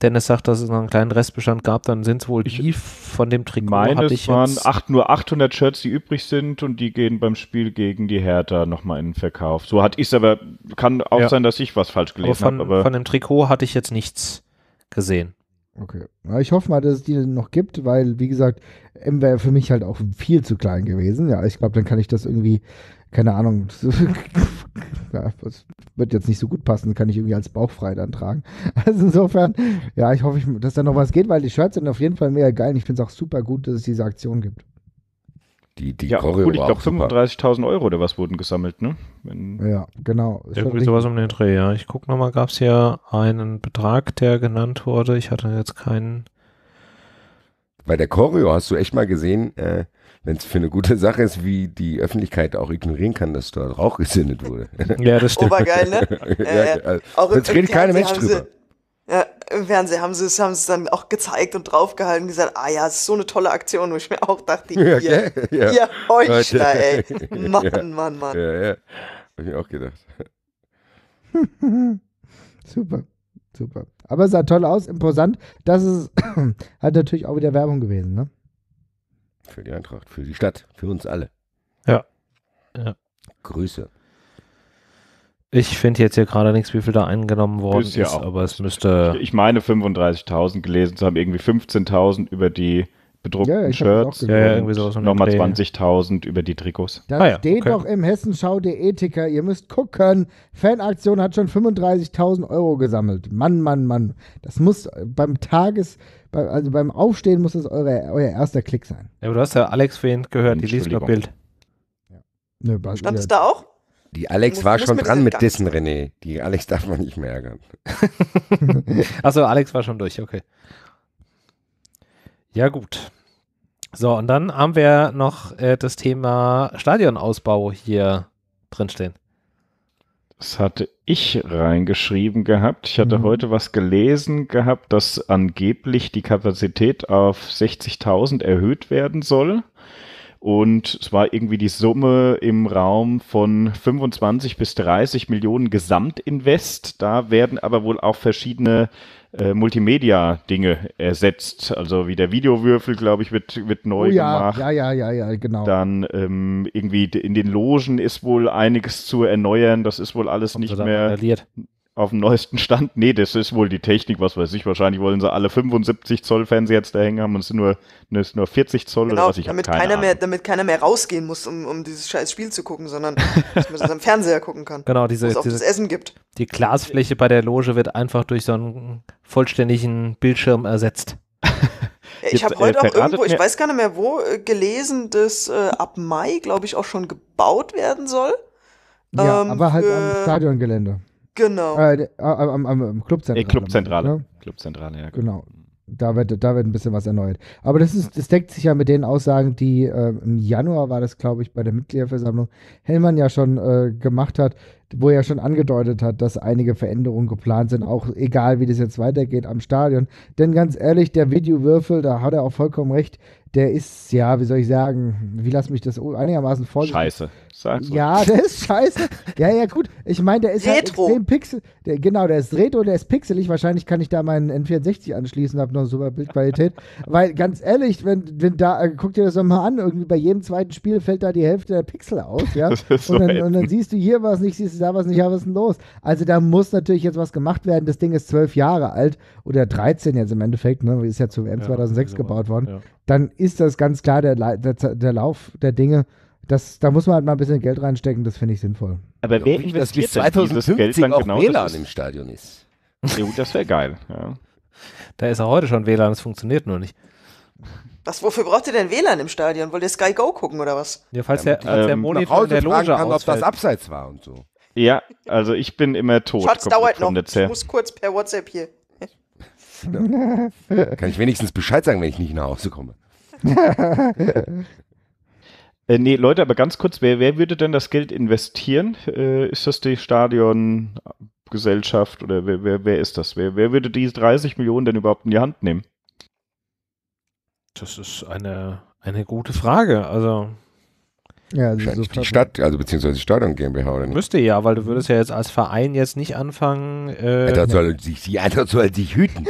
[SPEAKER 1] Dennis sagt, dass es noch einen kleinen Restbestand gab, dann sind es wohl ich die von dem Trikot. Meine, hatte es waren acht,
[SPEAKER 4] nur 800 Shirts, die übrig sind und die gehen beim Spiel gegen die Hertha nochmal in den Verkauf. So hat ich es aber, kann auch ja. sein, dass ich was falsch gelesen habe. Aber von
[SPEAKER 1] dem Trikot hatte ich jetzt nichts gesehen. Okay.
[SPEAKER 2] ich hoffe mal, dass es die noch gibt, weil, wie gesagt, M wäre für mich halt auch viel zu klein gewesen. Ja, ich glaube, dann kann ich das irgendwie keine Ahnung, [LAUGHS] das wird jetzt nicht so gut passen, kann ich irgendwie als bauchfrei dann tragen. [LAUGHS] Also insofern, ja, ich hoffe, dass da noch was geht, weil die Shirts sind auf jeden Fall mega geil. Und ich finde es auch super gut, dass
[SPEAKER 4] es diese Aktion gibt. Die, die ja, Choreo gut, ich glaube 35.000 Euro oder was wurden gesammelt, ne?
[SPEAKER 5] Wenn
[SPEAKER 1] ja, genau. Irgendwie sowas
[SPEAKER 5] um den Dreh, ja. Ich
[SPEAKER 1] gucke nochmal, gab es hier einen Betrag, der genannt wurde. Ich hatte jetzt keinen.
[SPEAKER 5] Bei der Choreo hast du echt mal gesehen, äh, wenn es für eine gute Sache ist, wie die Öffentlichkeit auch ignorieren kann, dass dort Rauch gesendet wurde. ja, das stimmt. Obergeil, ne? [LAUGHS] äh, ja, äh, also, auch Jetzt redet kein Mensch drüber.
[SPEAKER 3] Sie, ja, im Fernsehen haben sie es haben dann auch gezeigt und draufgehalten und gesagt, ah ja, es ist so eine tolle Aktion, wo ich mir auch dachte, [LAUGHS] ihr, ja, okay, ja. ihr Heuchler, ey. [LAUGHS] Mann, ja. Mann, Mann.
[SPEAKER 5] Ja, ja. Hab ich mir auch gedacht. super, super.
[SPEAKER 2] Aber es sah toll aus, imposant. Das ist [COUGHS] halt natürlich auch wieder Werbung gewesen, ne?
[SPEAKER 5] Für die Eintracht, für die Stadt, für uns alle. Ja. ja. Grüße.
[SPEAKER 1] Ich finde jetzt hier gerade nichts, wie viel da eingenommen worden ist, ja ist aber es
[SPEAKER 4] müsste. Ich meine 35.000 gelesen zu haben, irgendwie 15.000 über die bedruckten ja, Shirts. Ja, irgendwie sowas Nochmal 20.000 über die Trikots. Das ah, ja, steht okay. noch
[SPEAKER 2] im der Ethiker. Ihr müsst gucken. Fanaktion hat schon 35.000 Euro gesammelt. Mann, Mann, Mann. Das muss beim Tages also beim Aufstehen muss das eure, euer erster Klick sein.
[SPEAKER 1] Ja, aber du hast ja Alex Fehn gehört, die liest noch Bild. Ja. Nö, Stand es da
[SPEAKER 3] auch?
[SPEAKER 5] Die Alex muss, war muss schon dran mit Dissen, René. Die Alex darf man nicht mehr ärgern.
[SPEAKER 1] [LAUGHS] Achso, Alex war schon durch, okay. Ja, gut. So, und dann haben wir noch äh, das Thema Stadionausbau hier drinstehen.
[SPEAKER 4] Das hatte ich reingeschrieben gehabt. Ich hatte mhm. heute was gelesen gehabt, dass angeblich die Kapazität auf 60.000 erhöht werden soll. Und es war irgendwie die Summe im Raum von 25 bis 30 Millionen Gesamtinvest. Da werden aber wohl auch verschiedene äh, Multimedia-Dinge ersetzt. Also wie der Videowürfel, glaube ich, wird, wird neu oh, ja, gemacht. Ja, ja, ja, ja, genau. Dann ähm, irgendwie in den Logen ist wohl einiges zu erneuern. Das ist wohl alles Kommt nicht mehr. Radiert auf dem neuesten Stand. Nee, das ist wohl die Technik, was weiß ich. Wahrscheinlich wollen sie alle 75 Zoll Fernseher jetzt da hängen haben und es sind nur, ne, es nur 40
[SPEAKER 1] Zoll genau, oder was ich damit keiner mehr,
[SPEAKER 3] Damit keiner mehr rausgehen muss, um, um dieses scheiß Spiel zu gucken, sondern [LAUGHS] dass man das am Fernseher gucken kann. Genau, diese, auch diese, das Essen gibt.
[SPEAKER 1] Die Glasfläche bei der Loge wird einfach durch so einen vollständigen Bildschirm ersetzt. Äh, ich habe heute äh, auch irgendwo, ich weiß
[SPEAKER 3] gar nicht mehr wo, äh, gelesen, dass äh, ab Mai, glaube ich, auch schon gebaut werden soll.
[SPEAKER 2] Ja, ähm, aber halt am Stadiongelände. Genau. Äh, äh, am, am, am Clubzentrale. Clubzentrale. Ne? Clubzentrale, ja. Genau. Da wird, da wird ein bisschen was erneuert. Aber das, ist, das deckt sich ja mit den Aussagen, die äh, im Januar war das, glaube ich, bei der Mitgliederversammlung Hellmann ja schon äh, gemacht hat, wo er schon angedeutet hat, dass einige Veränderungen geplant sind, auch egal wie das jetzt weitergeht am Stadion. Denn ganz ehrlich, der Videowürfel, da hat er auch vollkommen recht, der ist, ja, wie soll ich sagen, wie lass mich das einigermaßen vorstellen. Scheiße.
[SPEAKER 4] Sag's mal. Ja, der
[SPEAKER 2] ist scheiße. Ja, ja, gut. Ich meine, der ist halt extrem pixel. Der, genau, der ist retro, der ist pixelig. Wahrscheinlich kann ich da meinen N64 anschließen, habe noch super Bildqualität. Weil ganz ehrlich, wenn, wenn da, äh, guck dir das doch mal an, irgendwie bei jedem zweiten Spiel fällt da die Hälfte der Pixel aus, ja. [LAUGHS] so und, dann, und, dann, siehst du hier was nicht, siehst du da was nicht, ja, was ist denn los? Also da muss natürlich jetzt was gemacht werden. Das Ding ist zwölf Jahre alt oder 13 jetzt im Endeffekt, ne? Ist ja zum M 2006 ja, gebaut worden. Ja. Dann ist das ganz klar der, der, der Lauf der Dinge. Das, da muss man halt mal ein bisschen Geld reinstecken, das finde ich
[SPEAKER 5] sinnvoll. Aber wer investiert bis 2050 Geld dann auch genau WLAN im Stadion ist? Ja gut, das wäre geil.
[SPEAKER 1] Ja. Da ist auch heute schon WLAN, das funktioniert nur nicht.
[SPEAKER 5] Was,
[SPEAKER 3] wofür braucht ihr denn WLAN im Stadion? Wollt ihr Sky Go gucken oder was?
[SPEAKER 1] Ja, falls der, falls ähm, der Monitor in der Loge kann, ausfällt. ob das
[SPEAKER 5] abseits war und so. Ja, also ich bin immer tot. Schatz, dauert noch. Ich muss
[SPEAKER 3] kurz per WhatsApp hier.
[SPEAKER 2] Kann
[SPEAKER 5] ich wenigstens Bescheid sagen, wenn ich nicht nach Hause komme. [LAUGHS]
[SPEAKER 4] Äh, nee, Leute, aber ganz kurz, wer, wer würde denn das Geld investieren? Äh, ist das die Stadiongesellschaft oder wer, wer, wer ist das? Wer, wer würde diese 30 Millionen denn überhaupt in die Hand nehmen?
[SPEAKER 1] Das ist eine, eine gute Frage. Also ja, also so die
[SPEAKER 5] Stadt, also beziehungsweise die Stadion
[SPEAKER 1] GmbH oder nicht? Müsste ja, weil du würdest ja jetzt als Verein jetzt nicht anfangen. Äh, ja, das soll sich, die anderen sollen sich
[SPEAKER 5] hüten.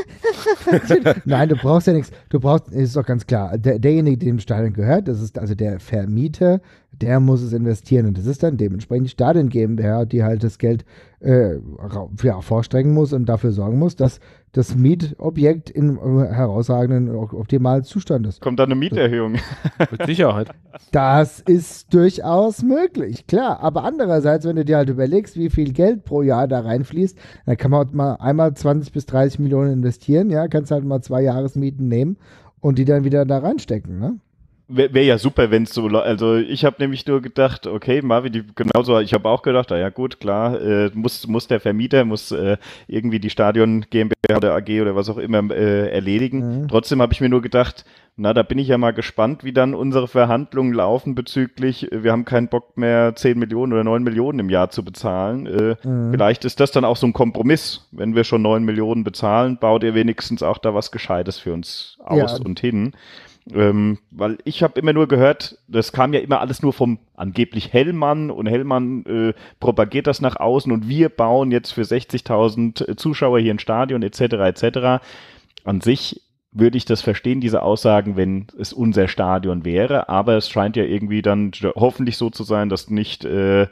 [SPEAKER 2] [LAUGHS] Nein, du brauchst ja nichts. Du brauchst, ist doch ganz klar, der, derjenige, dem Stadion gehört, das ist also der Vermieter, der muss es investieren. Und das ist dann dementsprechend die Stadion GmbH, die halt das Geld äh, ja, vorstrecken muss und dafür sorgen muss, dass das Mietobjekt in äh, herausragenden, optimalen Zustand ist.
[SPEAKER 4] Kommt da eine Mieterhöhung? [LAUGHS] Mit Sicherheit.
[SPEAKER 2] Das ist durchaus möglich, klar. Aber andererseits, wenn du dir halt überlegst, wie viel Geld pro Jahr da reinfließt, dann kann man halt mal einmal 20 bis 30 Millionen investieren, ja, kannst halt mal zwei Jahresmieten nehmen und die dann wieder da reinstecken, ne?
[SPEAKER 4] Wäre wär ja super, wenn es so Also ich habe nämlich nur gedacht, okay, Marvin, die, genauso, ich habe auch gedacht, naja gut, klar, äh, muss, muss der Vermieter, muss äh, irgendwie die Stadion GmbH oder AG oder was auch immer äh, erledigen. Mhm. Trotzdem habe ich mir nur gedacht, na, da bin ich ja mal gespannt, wie dann unsere Verhandlungen laufen bezüglich, äh, wir haben keinen Bock mehr, 10 Millionen oder 9 Millionen im Jahr zu bezahlen. Äh, mhm. Vielleicht ist das dann auch so ein Kompromiss. Wenn wir schon 9 Millionen bezahlen, baut ihr wenigstens auch da was Gescheites für uns aus ja. und hin. Ähm, weil ich habe immer nur gehört, das kam ja immer alles nur vom angeblich Hellmann und Hellmann äh, propagiert das nach außen und wir bauen jetzt für 60.000 äh, Zuschauer hier ein Stadion etc. etc. An sich würde ich das verstehen, diese Aussagen, wenn es unser Stadion wäre, aber es scheint ja irgendwie dann hoffentlich so zu sein, dass nicht äh,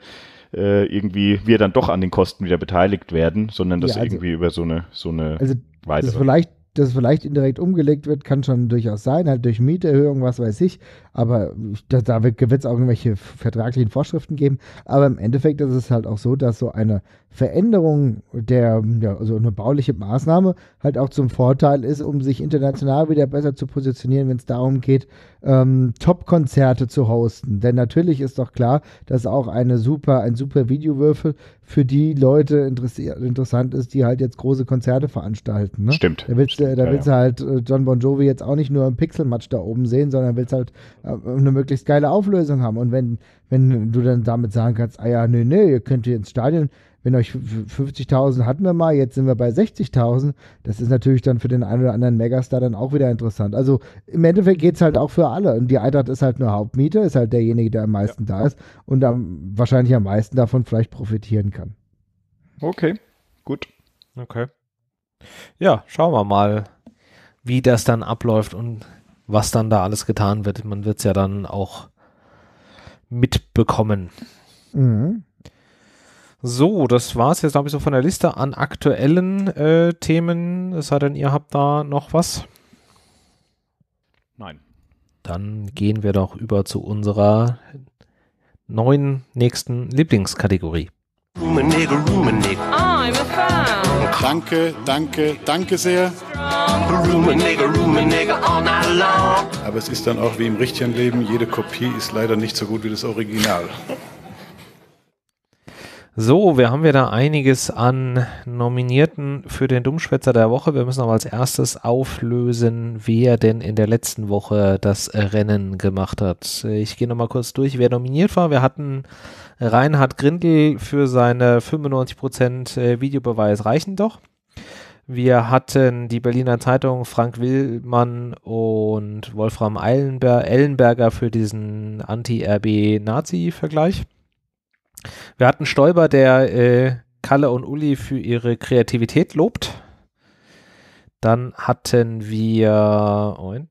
[SPEAKER 4] äh irgendwie wir dann doch an den Kosten wieder beteiligt werden, sondern das ja, also, irgendwie über so eine so eine also weitere. Das ist vielleicht
[SPEAKER 2] das vielleicht indirekt umgelegt wird, kann schon durchaus sein, halt durch Mieterhöhung, was weiß ich. Aber da, da wird es auch irgendwelche vertraglichen Vorschriften geben. Aber im Endeffekt ist es halt auch so, dass so eine Veränderung der, ja, also eine bauliche Maßnahme halt auch zum Vorteil ist, um sich international wieder besser zu positionieren, wenn es darum geht, ähm, Top-Konzerte zu hosten. Denn natürlich ist doch klar, dass auch eine super, ein super Videowürfel für die Leute interessant ist, die halt jetzt große Konzerte veranstalten. Ne? Stimmt. Da willst, Stimmt, da ja, du halt äh, John Bon Jovi jetzt auch nicht nur im Pixelmatch da oben sehen, sondern willst halt äh, eine möglichst geile Auflösung haben. Und wenn, wenn du dann damit sagen kannst, ah ja, nö, nö, ihr könnt hier ins Stadion, wenn euch 50.000 hatten wir mal, jetzt sind wir bei 60.000, das ist natürlich dann für den einen oder anderen Megastar dann auch wieder interessant. Also im Endeffekt geht es halt auch für alle. Und die Eintracht ist halt nur Hauptmieter, ist halt derjenige, der am meisten ja. da ist und am, wahrscheinlich am meisten davon vielleicht profitieren kann.
[SPEAKER 4] Okay, gut. Okay.
[SPEAKER 1] Ja, schauen wir mal, wie das dann abläuft und was dann da alles getan wird. Man wird es ja dann auch mitbekommen. Mhm. So, das war es jetzt, glaube ich, so von der Liste an aktuellen äh, Themen. Es sei denn, ihr habt da noch was? Nein. Dann gehen wir doch über zu unserer neuen nächsten Lieblingskategorie. Rumenegger, Rumenegger. Ah, I'm a fan. Danke, danke,
[SPEAKER 5] danke sehr.
[SPEAKER 4] Aber es ist dann auch wie im richtigen Leben, jede Kopie ist leider nicht so gut wie das Original.
[SPEAKER 1] So, wir haben wieder einiges an Nominierten für den Dummschwätzer der Woche. Wir müssen aber als erstes auflösen, wer denn in der letzten Woche das Rennen gemacht hat. Ich gehe nochmal kurz durch, wer nominiert war. Wir hatten Reinhard Grindel für seine 95% äh, Videobeweis reichen doch. Wir hatten die Berliner Zeitung, Frank Willmann und Wolfram Eilenber Ellenberger für diesen Anti-RB-Nazi-Vergleich. Wir hatten Stoiber, der äh, Kalle und Uli für ihre Kreativität lobt. Dann hatten wir und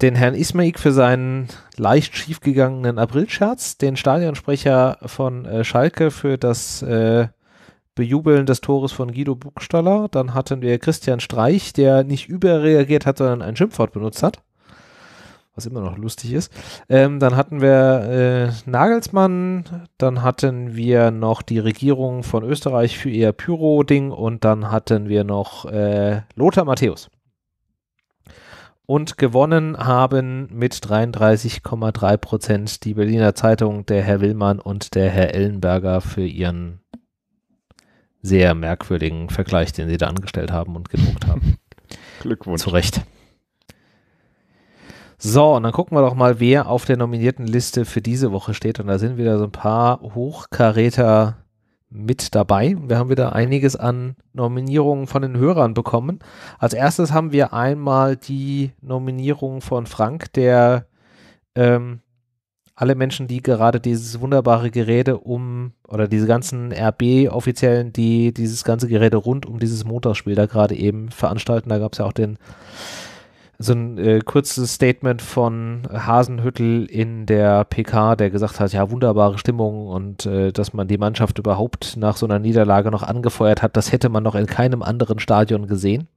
[SPEAKER 1] den Herrn Ismaik für seinen leicht schiefgegangenen April-Scherz, den Stadionsprecher von äh, Schalke für das äh, Bejubeln des Tores von Guido Buchstaller. Dann hatten wir Christian Streich, der nicht überreagiert hat, sondern ein Schimpfwort benutzt hat. Was immer noch lustig ist. Ähm, dann hatten wir äh, Nagelsmann, dann hatten wir noch die Regierung von Österreich für ihr Pyro-Ding und dann hatten wir noch äh, Lothar Matthäus. Und gewonnen haben mit 33,3 Prozent die Berliner Zeitung, der Herr Willmann und der Herr Ellenberger für ihren sehr merkwürdigen Vergleich, den sie da angestellt haben und gedruckt haben. [LAUGHS] Glückwunsch. Zu Recht. So, und dann gucken wir doch mal, wer auf der nominierten Liste für diese Woche steht. Und da sind wieder so ein paar Hochkaräter mit dabei. Wir haben wieder einiges an Nominierungen von den Hörern bekommen. Als erstes haben wir einmal die Nominierung von Frank, der ähm, alle Menschen, die gerade dieses wunderbare Geräte um oder diese ganzen RB-Offiziellen, die dieses ganze Geräte rund um dieses Montagsspiel da gerade eben veranstalten. Da gab es ja auch den so ein äh, kurzes Statement von Hasenhüttel in der PK, der gesagt hat, ja, wunderbare Stimmung und äh, dass man die Mannschaft überhaupt nach so einer Niederlage noch angefeuert hat, das hätte man noch in keinem anderen Stadion gesehen.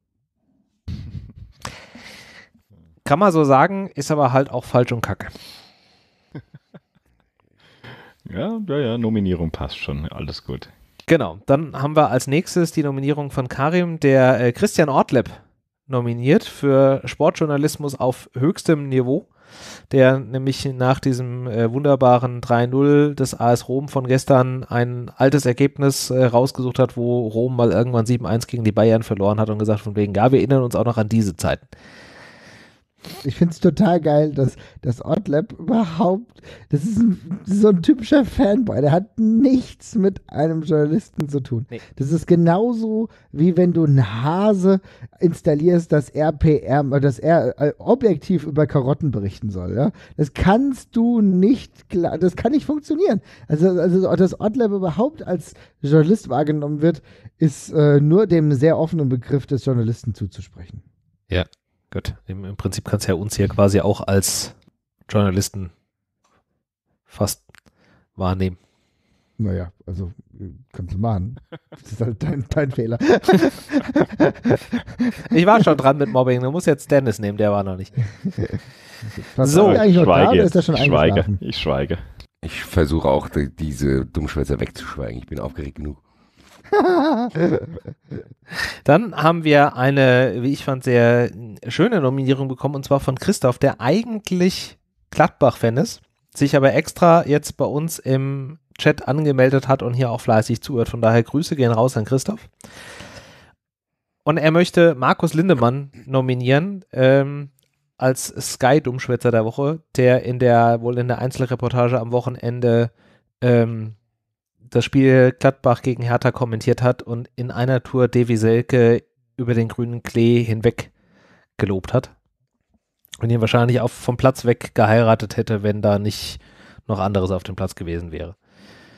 [SPEAKER 1] Kann man so sagen, ist aber halt auch falsch und kacke.
[SPEAKER 4] [LAUGHS] ja, ja, ja, Nominierung passt schon, alles gut.
[SPEAKER 1] Genau, dann haben wir als nächstes die Nominierung von Karim, der äh, Christian Ortleb nominiert für Sportjournalismus auf höchstem Niveau, der nämlich nach diesem äh, wunderbaren 3-0 des AS Rom von gestern ein altes Ergebnis äh, rausgesucht hat, wo Rom mal irgendwann 7-1 gegen die Bayern verloren hat und gesagt, von wegen, ja, wir erinnern uns auch noch an diese Zeiten.
[SPEAKER 2] Ich finde es total geil, dass, dass Otlab überhaupt, das ist, ein, so ein typischer Fanboy, der hat nichts mit einem Journalisten zu tun. Nee. Das ist genauso, wie wenn du einen Hase installierst, dass er PR, dass er äh, objektiv über Karotten berichten soll. Ja? Das kannst du nicht, das kann nicht funktionieren. Also, also dass Otlab überhaupt als Journalist wahrgenommen wird, ist äh, nur dem sehr offenen Begriff des Journalisten zuzusprechen.
[SPEAKER 1] Ja, Gut, im, im Prinzip kannst du ja uns hier quasi auch als Journalisten fast wahrnehmen. Naja, also kannst du machen. Das ist halt dein, dein Fehler. ich war schon dran mit Mobbing. Du musst jetzt Dennis nehmen, der war noch nicht.
[SPEAKER 5] Was so, ich schweige, da, ist schon ich schweige. Ich schweige. Ich versuche auch, diese Dummschwätzer wegzuschweigen. Ich bin aufgeregt genug.
[SPEAKER 1] Dann haben wir eine, wie ich fand, sehr schöne Nominierung bekommen, und zwar von Christoph, der eigentlich Gladbach-Fan ist, sich aber extra jetzt bei uns im Chat angemeldet hat und hier auch fleißig zuhört. Von daher Grüße gehen raus an Christoph. Und er möchte Markus Lindemann nominieren ähm, als Sky-Dummschwätzer der Woche, der in der, wohl in der Einzelreportage am Wochenende ähm, das Spiel Gladbach gegen Hertha kommentiert hat und in einer Tour Devi Selke über den grünen Klee hinweg gelobt hat. Und ihn wahrscheinlich auch vom Platz weg geheiratet hätte, wenn da nicht noch anderes auf dem Platz gewesen wäre.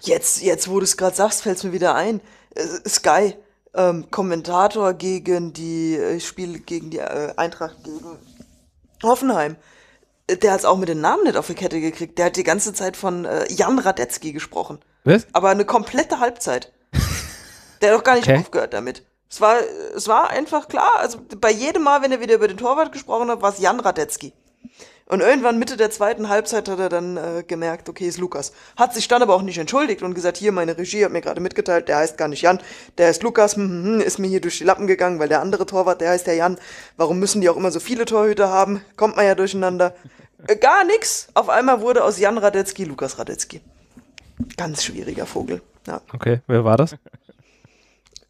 [SPEAKER 3] Jetzt, jetzt, wo du es gerade sagst, fällt es mir wieder ein. Äh, Sky, ähm, Kommentator gegen die äh, Spiele gegen die äh, Eintracht gegen Hoffenheim. Äh, der hat es auch mit den Namen nicht auf die Kette gekriegt. Der hat die ganze Zeit von äh, Jan Radetzky gesprochen. Was? Aber eine komplette Halbzeit. Der hat doch gar nicht okay. aufgehört damit. Es war, es war einfach klar, also bei jedem Mal, wenn er wieder über den Torwart gesprochen hat, war es Jan Radetzky. Und irgendwann Mitte der zweiten Halbzeit hat er dann äh, gemerkt, okay, ist Lukas. Hat sich dann aber auch nicht entschuldigt und gesagt, hier, meine Regie hat mir gerade mitgeteilt, der heißt gar nicht Jan, der ist Lukas, hm, hm, hm, ist mir hier durch die Lappen gegangen, weil der andere Torwart, der heißt ja Jan. Warum müssen die auch immer so viele Torhüter haben? Kommt man ja durcheinander. Äh, gar nichts. Auf einmal wurde aus Jan Radetzky Lukas Radetzky. Ganz schwieriger Vogel. Ja.
[SPEAKER 1] Okay, wer war das?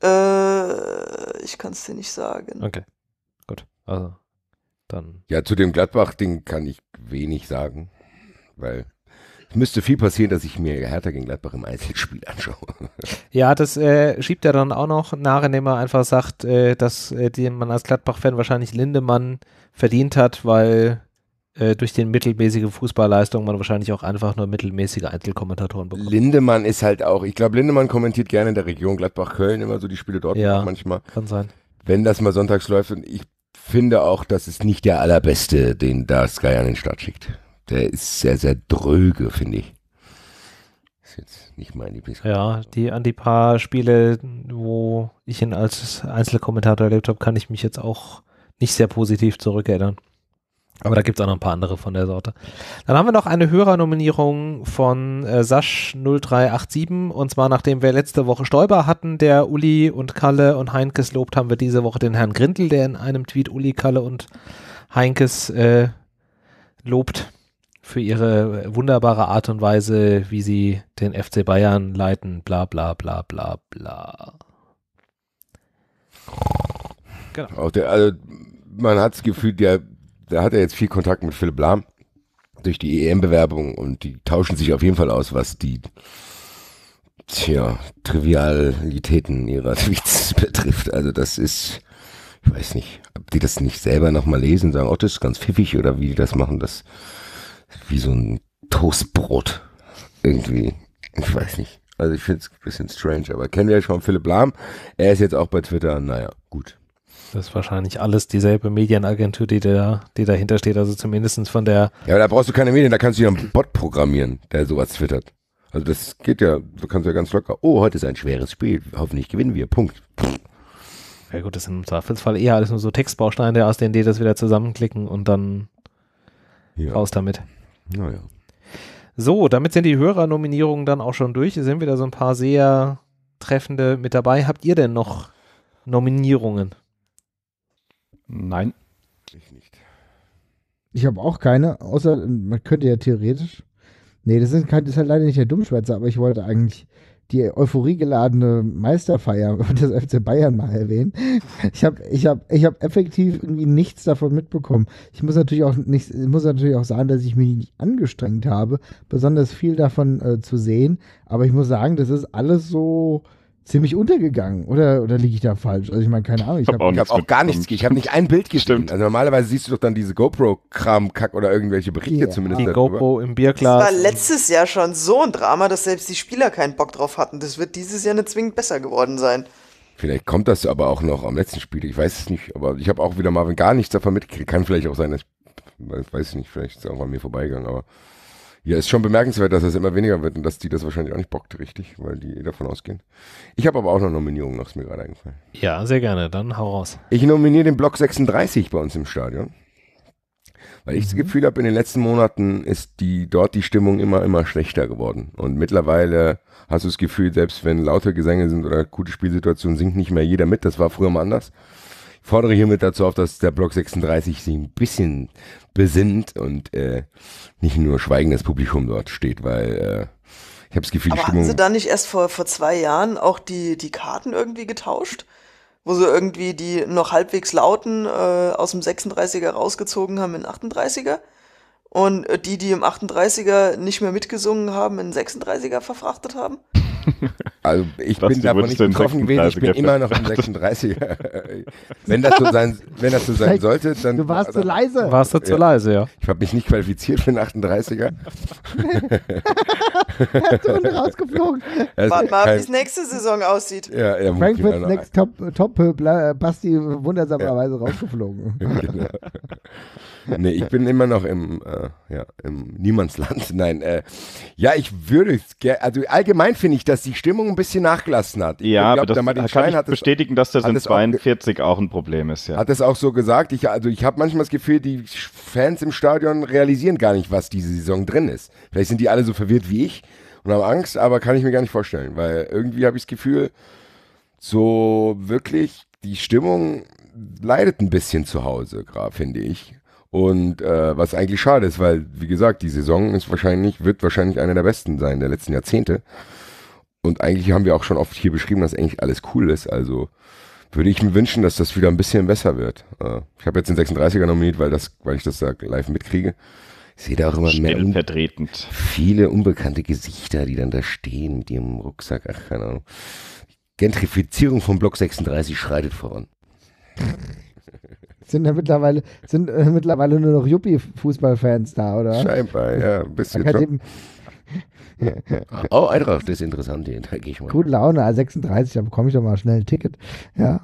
[SPEAKER 3] Äh, ich kann es dir nicht sagen.
[SPEAKER 5] Okay, gut. Also, dann. Ja, zu dem Gladbach-Ding kann ich wenig sagen, weil es müsste viel passieren, dass ich mir Hertha gegen Gladbach im Einzelspiel anschaue. [LAUGHS]
[SPEAKER 1] Ja, das äh, schiebt er dann auch noch nach, indem er einfach sagt, äh, dass äh, den man als Gladbach-Fan wahrscheinlich Lindemann verdient hat, weil äh, durch den mittelmäßige Fußballleistung man wahrscheinlich auch einfach nur mittelmäßige Einzelkommentatoren
[SPEAKER 5] bekommt. Lindemann ist halt auch, ich glaube, Lindemann kommentiert gerne in der Region Gladbach-Köln immer so die Spiele dort ja, manchmal. Kann sein. Wenn das mal sonntags läuft und ich finde auch, das ist nicht der allerbeste, den da Sky an den Start schickt. Der ist sehr, sehr dröge, finde ich. Ist jetzt nicht mein
[SPEAKER 1] Lieblingskanal. Ja, die, an die paar Spiele, wo ich ihn als Einzelkommentator erlebt habe, kann ich mich jetzt auch nicht sehr positiv zurückerinnern. Aber da gibt es auch noch ein paar andere von der Sorte. Dann haben wir noch eine Hörernominierung von äh, Sasch0387. Und zwar, nachdem wir letzte Woche Stoiber hatten, der Uli und Kalle und Heinkes lobt, haben wir diese Woche den Herrn Grindel, der in einem Tweet Uli, Kalle und Heinkes äh, lobt für ihre äh, wunderbare Art und Weise, wie sie
[SPEAKER 5] den FC Bayern leiten. Bla, bla, bla, bla, bla. Genau. Der, also, man hat das Gefühl, der da hat er jetzt viel Kontakt mit Philipp Lahm durch die EM-Bewerbung und die tauschen sich auf jeden Fall aus, was die tja, Trivialitäten ihrer [LAUGHS] Tweets betrifft. Also das ist, ich weiß nicht, ob die das nicht selber nochmal lesen und sagen, oh, das ist ganz pfiffig oder wie die das machen, das ist wie so ein Toastbrot irgendwie. Ich weiß nicht. Also ich finde es ein bisschen strange, aber kennen wir ja schon Philipp Lahm. Er ist jetzt auch bei Twitter, naja, gut.
[SPEAKER 1] Das ist wahrscheinlich alles dieselbe Medienagentur, die, da, die dahinter steht. Also zumindest von der.
[SPEAKER 5] Ja, aber da brauchst du keine Medien, da kannst du ja einen Bot programmieren, der sowas twittert. Also das geht ja, du kannst ja ganz locker. Oh, heute ist ein schweres Spiel. Hoffentlich gewinnen wir. Punkt.
[SPEAKER 1] Ja gut, das sind im Zweifelsfall eher alles nur so Textbausteine, aus denen die das wieder zusammenklicken und dann ja. raus damit. Naja. So, damit sind die Hörernominierungen dann auch schon durch. Es sind wieder so ein paar sehr treffende mit dabei. Habt ihr denn noch Nominierungen? Nein. Ich nicht.
[SPEAKER 2] Ich habe auch keine, außer man könnte ja theoretisch. Nee, das ist, kein, das ist halt leider nicht der Dummschwätzer, aber ich wollte eigentlich die euphoriegeladene Meisterfeier [LAUGHS] des FC Bayern mal erwähnen. Ich habe ich hab, ich hab effektiv irgendwie nichts davon mitbekommen. Ich muss natürlich auch nicht, muss natürlich auch sagen, dass ich mich nicht angestrengt habe, besonders viel davon äh, zu sehen. Aber ich muss sagen, das ist alles so ziemlich untergegangen. Oder, oder liege ich da falsch?
[SPEAKER 5] Also ich meine, keine Ahnung. Ich habe hab, hab auch, gar nichts. Ich habe nicht ein Bild gestimmt. Also normalerweise siehst du doch dann diese GoPro-Kram-Kack oder irgendwelche Berichte ja. zumindest. Die darüber. GoPro im Bierglas. Das war
[SPEAKER 3] letztes Jahr schon so ein Drama, dass selbst die Spieler keinen Bock drauf hatten. Das wird dieses Jahr nicht zwingend besser geworden sein.
[SPEAKER 5] Vielleicht kommt das aber auch noch am letzten Spiel. Ich weiß es nicht. Aber ich habe auch wieder Marvin gar nichts davon mitgekriegt. Kann vielleicht auch sein, dass ich weiß ich nicht, vielleicht ist es auch an mir vorbeigegangen, aber ja, ist schon bemerkenswert, dass das immer weniger wird und dass die das wahrscheinlich auch nicht bockt, richtig, weil die eh davon ausgehen. Ich habe aber auch noch Nominierungen, noch ist mir gerade eingefallen.
[SPEAKER 1] Ja, sehr gerne, dann hau raus.
[SPEAKER 5] Ich nominiere den Block 36 bei uns im Stadion. Weil ich das mhm. Gefühl habe, in den letzten Monaten ist die, dort die Stimmung immer, immer schlechter geworden. Und mittlerweile hast du das Gefühl, selbst wenn laute Gesänge sind oder gute Spielsituationen, singt nicht mehr jeder mit. Das war früher mal anders fordere hiermit dazu auf, dass der Block 36 sich ein bisschen besinnt und äh, nicht nur schweigendes Publikum dort steht, weil äh, ich habe das Gefühl, Aber die Stimmung. Haben sie da
[SPEAKER 3] nicht erst vor, vor zwei Jahren auch die, die Karten irgendwie getauscht? Wo sie irgendwie die noch halbwegs lauten äh, aus dem 36er rausgezogen haben in 38er? Und äh, die, die im 38er nicht mehr mitgesungen haben, in 36er verfrachtet haben?
[SPEAKER 5] [LAUGHS] Also ich das bin davon nicht betroffen gewesen, ich bin immer noch im 36er. [LAUGHS] wenn, das so sein, wenn das so sein sollte, dann... Du warst zu leise. Warst du zu leise, ja. Ich habe mich nicht qualifiziert für den 38er. Hast du
[SPEAKER 3] rausgeflogen. Warte mal, wie es nächste Saison aussieht.
[SPEAKER 5] Ja, ja, Frank wird next top,
[SPEAKER 2] top äh, Basti wundersamerweise rausgeflogen. [LAUGHS] genau
[SPEAKER 5] nee, ich bin immer noch im, äh, ja, im Niemandsland. [LAUGHS] Nein, äh, ja, ich würde, also allgemein finde ich, dass die Stimmung ein bisschen nachgelassen hat. Ich ja, glaub, aber das Martin kann Stein ich bestätigen, dass das in 42 auch, auch, ein Problem ist. Ja. Hat es auch so gesagt. Ich, also ich habe manchmal das Gefühl, die Fans im Stadion realisieren gar nicht, was diese Saison drin ist. Vielleicht sind die alle so verwirrt wie ich und haben Angst, aber kann ich mir gar nicht vorstellen, weil irgendwie habe ich das Gefühl, so wirklich die Stimmung leidet ein bisschen zu Hause, finde ich. Und äh, was eigentlich schade ist, weil, wie gesagt, die Saison ist wahrscheinlich, wird wahrscheinlich eine der besten sein der letzten Jahrzehnte. Und eigentlich haben wir auch schon oft hier beschrieben, dass eigentlich alles cool ist. Also würde ich mir wünschen, dass das wieder ein bisschen besser wird. Äh, ich habe jetzt den 36er nominiert, weil, das, weil ich das da live mitkriege. Ich sehe da auch immer mehr un viele unbekannte Gesichter, die dann da stehen mit ihrem Rucksack. Ach, keine Ahnung. Gentrifizierung von Block 36 schreitet voran
[SPEAKER 2] sind ja mittlerweile, sind, äh, mittlerweile nur noch juppie fußballfans da, oder? Scheinbar, ja. Ein bisschen Akadem
[SPEAKER 5] [LAUGHS] oh, Eintracht ist interessant, hier, denke ich mal. Gute
[SPEAKER 2] Laune, 36, da bekomme ich doch mal schnell ein Ticket. Ja.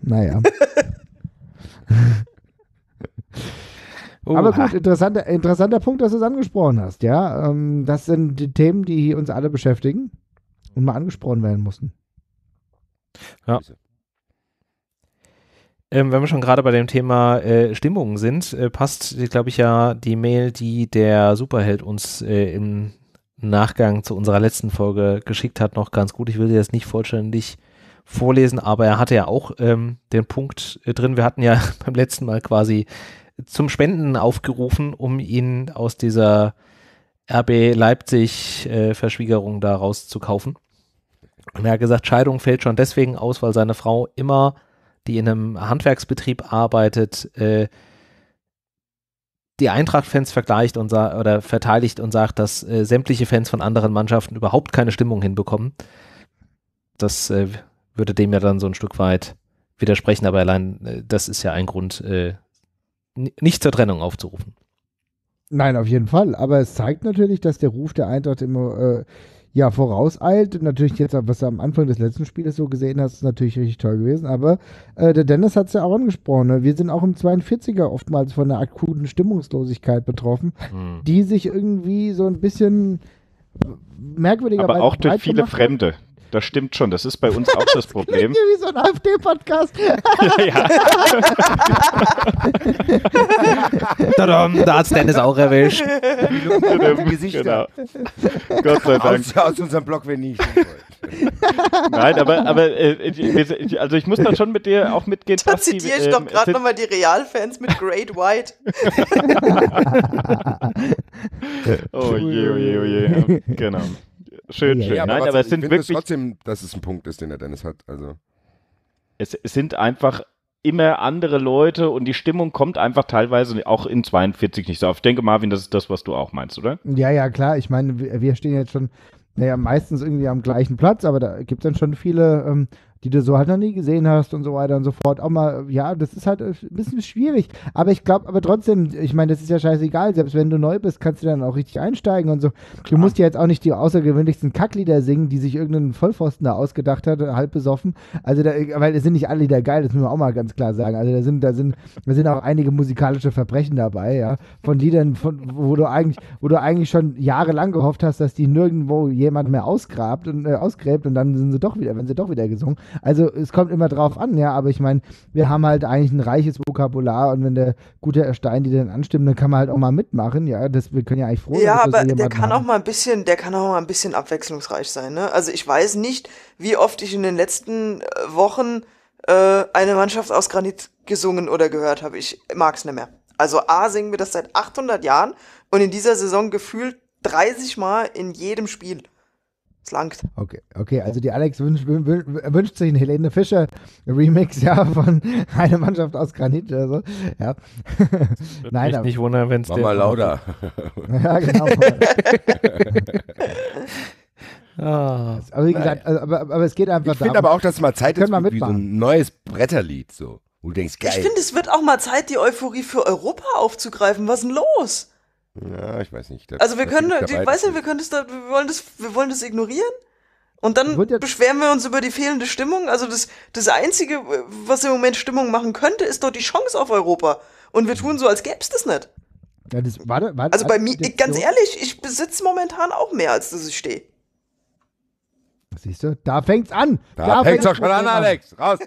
[SPEAKER 2] Genau. Naja. [LAUGHS] Oha. Aber gut, interessanter, interessanter Punkt, dass du es angesprochen hast, ja. Ähm, das sind die Themen, die uns alle beschäftigen und mal angesprochen werden mussten.
[SPEAKER 1] Ja. Also, ähm, wenn wir schon gerade bei dem Thema äh, Stimmungen sind, äh, passt, glaube ich, ja die Mail, die der Superheld uns äh, im Nachgang zu unserer letzten Folge geschickt hat, noch ganz gut. Ich will dir das nicht vollständig vorlesen, aber er hatte ja auch ähm, den Punkt äh, drin. Wir hatten ja [LAUGHS] beim letzten Mal quasi zum Spenden aufgerufen, um ihn aus dieser RB Leipzig-Verschwiegerung äh, da rauszukaufen. Und er hat gesagt, Scheidung fällt schon deswegen aus, weil seine Frau immer die in einem Handwerksbetrieb arbeitet, äh, die Eintracht-Fans vergleicht und oder verteidigt und sagt, dass äh, sämtliche Fans von anderen Mannschaften überhaupt keine Stimmung hinbekommen. Das äh, würde dem ja dann so ein Stück weit widersprechen, aber allein äh, das ist ja ein Grund, äh, nicht zur Trennung aufzurufen.
[SPEAKER 2] Nein, auf jeden Fall. Aber es zeigt natürlich, dass der Ruf der Eintracht immer, äh, ja, vorauseilt. Natürlich jetzt, was du am Anfang des letzten Spiels so gesehen hast, ist natürlich richtig toll gewesen. Aber äh, der Dennis hat es ja auch angesprochen. Ne? Wir sind auch im 42er oftmals von einer akuten Stimmungslosigkeit betroffen, mhm. die sich irgendwie so ein bisschen merkwürdigerweise. Aber auch durch viele
[SPEAKER 4] Fremde. Das stimmt schon. Das ist bei uns [LAUGHS] auch das, das Problem. Hier
[SPEAKER 2] wie so ein AfD-Podcast. [LAUGHS] ja,
[SPEAKER 1] ja. [LAUGHS] da hat Dennis auch erwischt.
[SPEAKER 4] Die Gesichter.
[SPEAKER 1] Genau. Gott sei Dank. Aus,
[SPEAKER 4] aus unserem Blog, wenn nicht. Nein, aber, aber äh, also ich muss da schon mit dir auch mitgehen. Da zitiere ich ähm, doch gerade nochmal
[SPEAKER 3] die Real-Fans mit Great White.
[SPEAKER 5] oh je, oh je, oh je. Genau schön, ja, schön. Ja, aber Nein, aber, es sind wirklich. trotzdem, dass es ein Punkt ist, den der Dennis hat. Also. Es,
[SPEAKER 4] es sind einfach immer andere Leute und die Stimmung kommt einfach teilweise auch in 42 nicht so auf. Ich denke, Marvin, das ist das, was du auch meinst, oder?
[SPEAKER 2] Ja, ja, klar. Ich meine, wir stehen jetzt schon, naja, meistens irgendwie am gleichen Platz, aber da gibt es dann schon viele ähm, die du so halt noch nie gesehen hast und so weiter und so fort. Auch mal, ja, das ist halt ein bisschen schwierig. Aber ich glaube, aber trotzdem, ich meine, das ist ja scheißegal. Selbst wenn du neu bist, kannst du dann auch richtig einsteigen und so. Klar. Du musst ja jetzt auch nicht die außergewöhnlichsten Kacklieder singen, die sich irgendein Vollpfosten da ausgedacht hat, halb besoffen. Also, da, weil es sind nicht alle Lieder geil, das müssen wir auch mal ganz klar sagen. Also, da sind, da sind, da sind auch einige musikalische Verbrechen dabei, ja. Von Liedern, von, wo du eigentlich, wo du eigentlich schon jahrelang gehofft hast, dass die nirgendwo jemand mehr ausgrabt und äh, ausgräbt und dann sind sie doch wieder, wenn sie doch wieder gesungen. Also es kommt immer drauf an, ja, aber ich meine, wir haben halt eigentlich ein reiches Vokabular und wenn der gute Herr Stein die dann anstimmt, dann kann man halt auch mal mitmachen, ja, das, wir können ja eigentlich froh sein. Ja, aber der kann haben. auch
[SPEAKER 3] mal ein bisschen, der kann auch mal ein bisschen abwechslungsreich sein, ne? Also ich weiß nicht, wie oft ich in den letzten äh, Wochen äh, eine Mannschaft aus Granit gesungen oder gehört habe. Ich mag es nicht mehr. Also A singen wir das seit 800 Jahren und in dieser Saison gefühlt 30 Mal in jedem Spiel.
[SPEAKER 2] Es langt. Okay, okay, also die Alex wünscht, wünscht, wünscht sich einen Helene Fischer Remix, ja, von [LAUGHS] einer Mannschaft aus Granit oder so. Ja. Würde [LAUGHS] Nein, mich nicht wundern, wenn es der. mal lauter. [LAUGHS] ja, genau.
[SPEAKER 5] ah, aber wie gesagt, also,
[SPEAKER 2] aber, aber, es geht einfach. Ich finde aber auch, dass es mal Zeit ist wie so
[SPEAKER 5] ein neues Bretterlied so. Denkst, ich finde,
[SPEAKER 3] es wird auch mal Zeit, die Euphorie für Europa aufzugreifen. Was ist denn los?
[SPEAKER 5] Ja, ich weiß nicht. Das, also wir können, ich weiß nicht, wir
[SPEAKER 3] können das, da, wir wollen das, wir wollen das ignorieren. Und dann ja beschweren wir uns über die fehlende Stimmung. Also das, das Einzige, was im Moment Stimmung machen könnte, ist doch die Chance auf Europa. Und wir tun so, als gäbe es das nicht.
[SPEAKER 2] Ja, das, warte, warte, also bei mir, ganz ehrlich,
[SPEAKER 3] ich besitze momentan auch mehr, als dass ich stehe.
[SPEAKER 2] Siehst du, da fängt's an. Da, da fängt's, fängt's doch schon an, an, Alex.
[SPEAKER 3] Raus.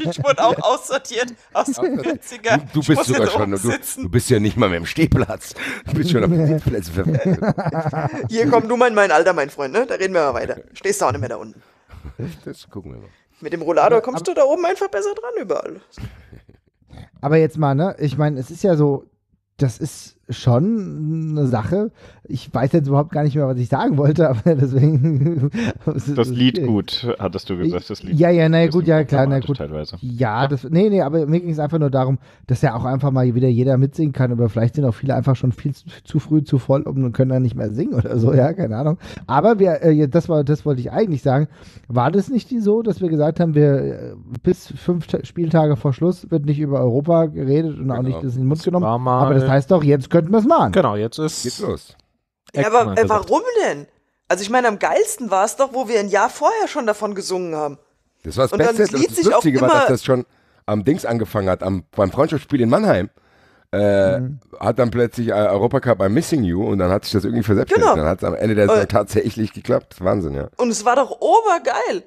[SPEAKER 5] ich wurde auch aussortiert aus den 40 Du, du bist sogar schon, du, du, bist ja nicht mal mehr im Stehplatz. Du bist schon auf den Sitzplätzen verwendet. Hier komm
[SPEAKER 3] du mal in mein Alter, mein Freund, ne? Da reden wir mal weiter. Stehst du auch nicht mehr da unten.
[SPEAKER 5] Das gucken wir mal.
[SPEAKER 3] Mit dem Rollator kommst aber, du da oben einfach besser dran überall.
[SPEAKER 2] Aber jetzt mal, ne? Ich meine, es ist ja so, das ist schon eine Sache. Ich weiß jetzt überhaupt gar nicht mehr, was ich sagen wollte, [LAUGHS] aber deswegen.
[SPEAKER 4] [LAUGHS] das Lied gut, hattest du gesagt. Das Lied
[SPEAKER 2] ja, ja, naja, gut, ja, klar, na gut. Teilweise. Ja, das, nee, nee, aber mir ging es einfach nur darum, dass ja auch einfach mal wieder jeder mitsingen kann, aber vielleicht sind auch viele einfach schon viel zu, früh, zu voll und können dann nicht mehr singen oder so, ja, keine Ahnung. Aber wir, äh, das war, das wollte ich eigentlich sagen. War das nicht so, dass wir gesagt haben, wir äh, bis fünf Spieltage vor Schluss wird nicht über Europa geredet und genau. auch nicht genau. das in den Mund genommen? Aber das heißt doch, jetzt können könnten wir es machen. Genau, jetzt ist. Geht's los. Ja, aber äh, warum
[SPEAKER 3] denn? Also ich meine, am geilsten war es doch, wo wir ein Jahr vorher schon davon gesungen haben.
[SPEAKER 5] Das war das und Beste. Dann das Lustige war, dass das schon am Dings angefangen hat, am, beim Freundschaftsspiel in Mannheim. Äh, mhm. Hat dann plötzlich äh, Europacup bei Missing You und dann hat sich das irgendwie verselbstständigt. Genau. Dann hat es am Ende der Saison äh. tatsächlich geklappt. Wahnsinn, ja.
[SPEAKER 3] Und es war doch obergeil.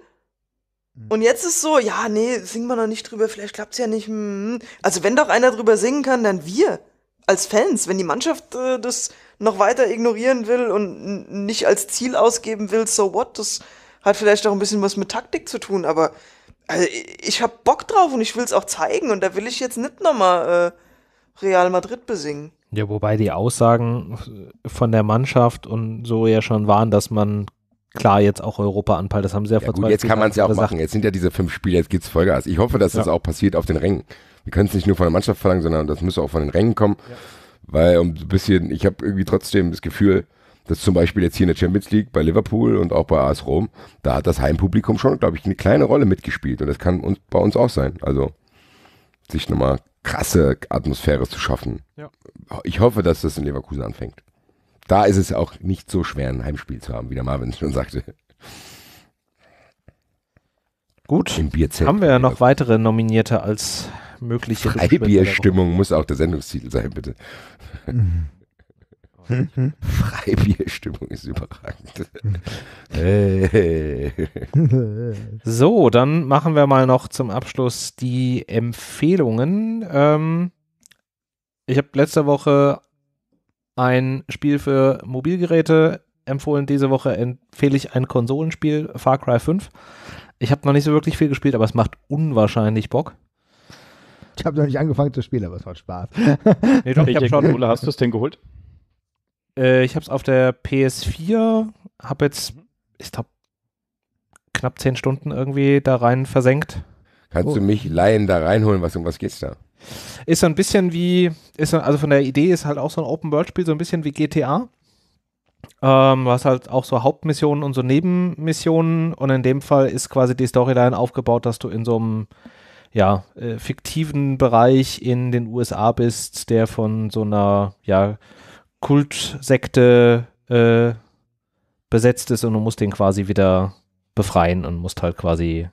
[SPEAKER 3] Mhm. Und jetzt ist so, ja, nee, singen wir noch nicht drüber, vielleicht klappt es ja nicht. Hm, hm. Also wenn doch einer drüber singen kann, dann wir als Fans, wenn die Mannschaft äh, das noch weiter ignorieren will und nicht als Ziel ausgeben will, so what, das hat vielleicht auch ein bisschen was mit Taktik zu tun, aber also, ich habe Bock drauf und ich will es auch zeigen und da will ich jetzt nicht nochmal äh, Real Madrid besingen.
[SPEAKER 1] Ja, wobei die Aussagen von der Mannschaft und so ja schon waren, dass man klar jetzt auch Europa anpeilt. Das haben sie ja, ja vor gut, Jetzt kann man es ja auch gesagt. machen. Jetzt sind
[SPEAKER 5] ja diese fünf Spiele, jetzt geht's Vollgas. Ich hoffe, dass ja. das auch passiert auf den Rängen wir können es nicht nur von der Mannschaft verlangen, sondern das muss auch von den Rängen kommen. Ja. Weil um ein bisschen, ich habe irgendwie trotzdem das Gefühl, dass zum Beispiel jetzt hier in der Champions League bei Liverpool und auch bei AS Rom, da hat das Heimpublikum schon, glaube ich, eine kleine Rolle mitgespielt. Und das kann uns, bei uns auch sein. Also sich nochmal krasse Atmosphäre zu schaffen. Ja. Ich hoffe, dass das in Leverkusen anfängt. Da ist es auch nicht so schwer, ein Heimspiel zu haben, wie der Marvin schon sagte.
[SPEAKER 1] Gut, haben wir ja noch weitere Nominierte als mögliche. Freibierstimmung
[SPEAKER 5] muss auch der Sendungstitel sein, bitte.
[SPEAKER 1] [LAUGHS]
[SPEAKER 5] Freibierstimmung ist überragend. [LAUGHS] so,
[SPEAKER 1] dann machen wir mal noch zum Abschluss die Empfehlungen. Ähm, ich habe letzte Woche ein Spiel für Mobilgeräte empfohlen. Diese Woche empfehle ich ein Konsolenspiel, Far Cry 5. Ich habe noch nicht so wirklich viel gespielt, aber es macht unwahrscheinlich Bock.
[SPEAKER 2] [LAUGHS] Ich habe noch nicht angefangen zu spielen, aber es macht Spaß.
[SPEAKER 1] [LAUGHS] nee, doch, ich habe schon. Ole, hast du es denn geholt? Äh, ich habe es auf der PS4, habe jetzt, ich glaube, knapp zehn Stunden irgendwie da rein
[SPEAKER 5] versenkt. Kannst oh. du mich Laien da reinholen? Was, um was geht's da?
[SPEAKER 1] Ist so ein bisschen wie, ist so, also von der Idee ist halt auch so ein Open-World-Spiel, so ein bisschen wie GTA. Ähm, du halt auch so Hauptmissionen und so Nebenmissionen und in dem Fall ist quasi die Storyline aufgebaut, dass du in so einem ja, äh, fiktiven Bereich in den USA bist, der von so einer ja, Kultsekte äh, besetzt ist und du musst den quasi wieder befreien und musst halt quasi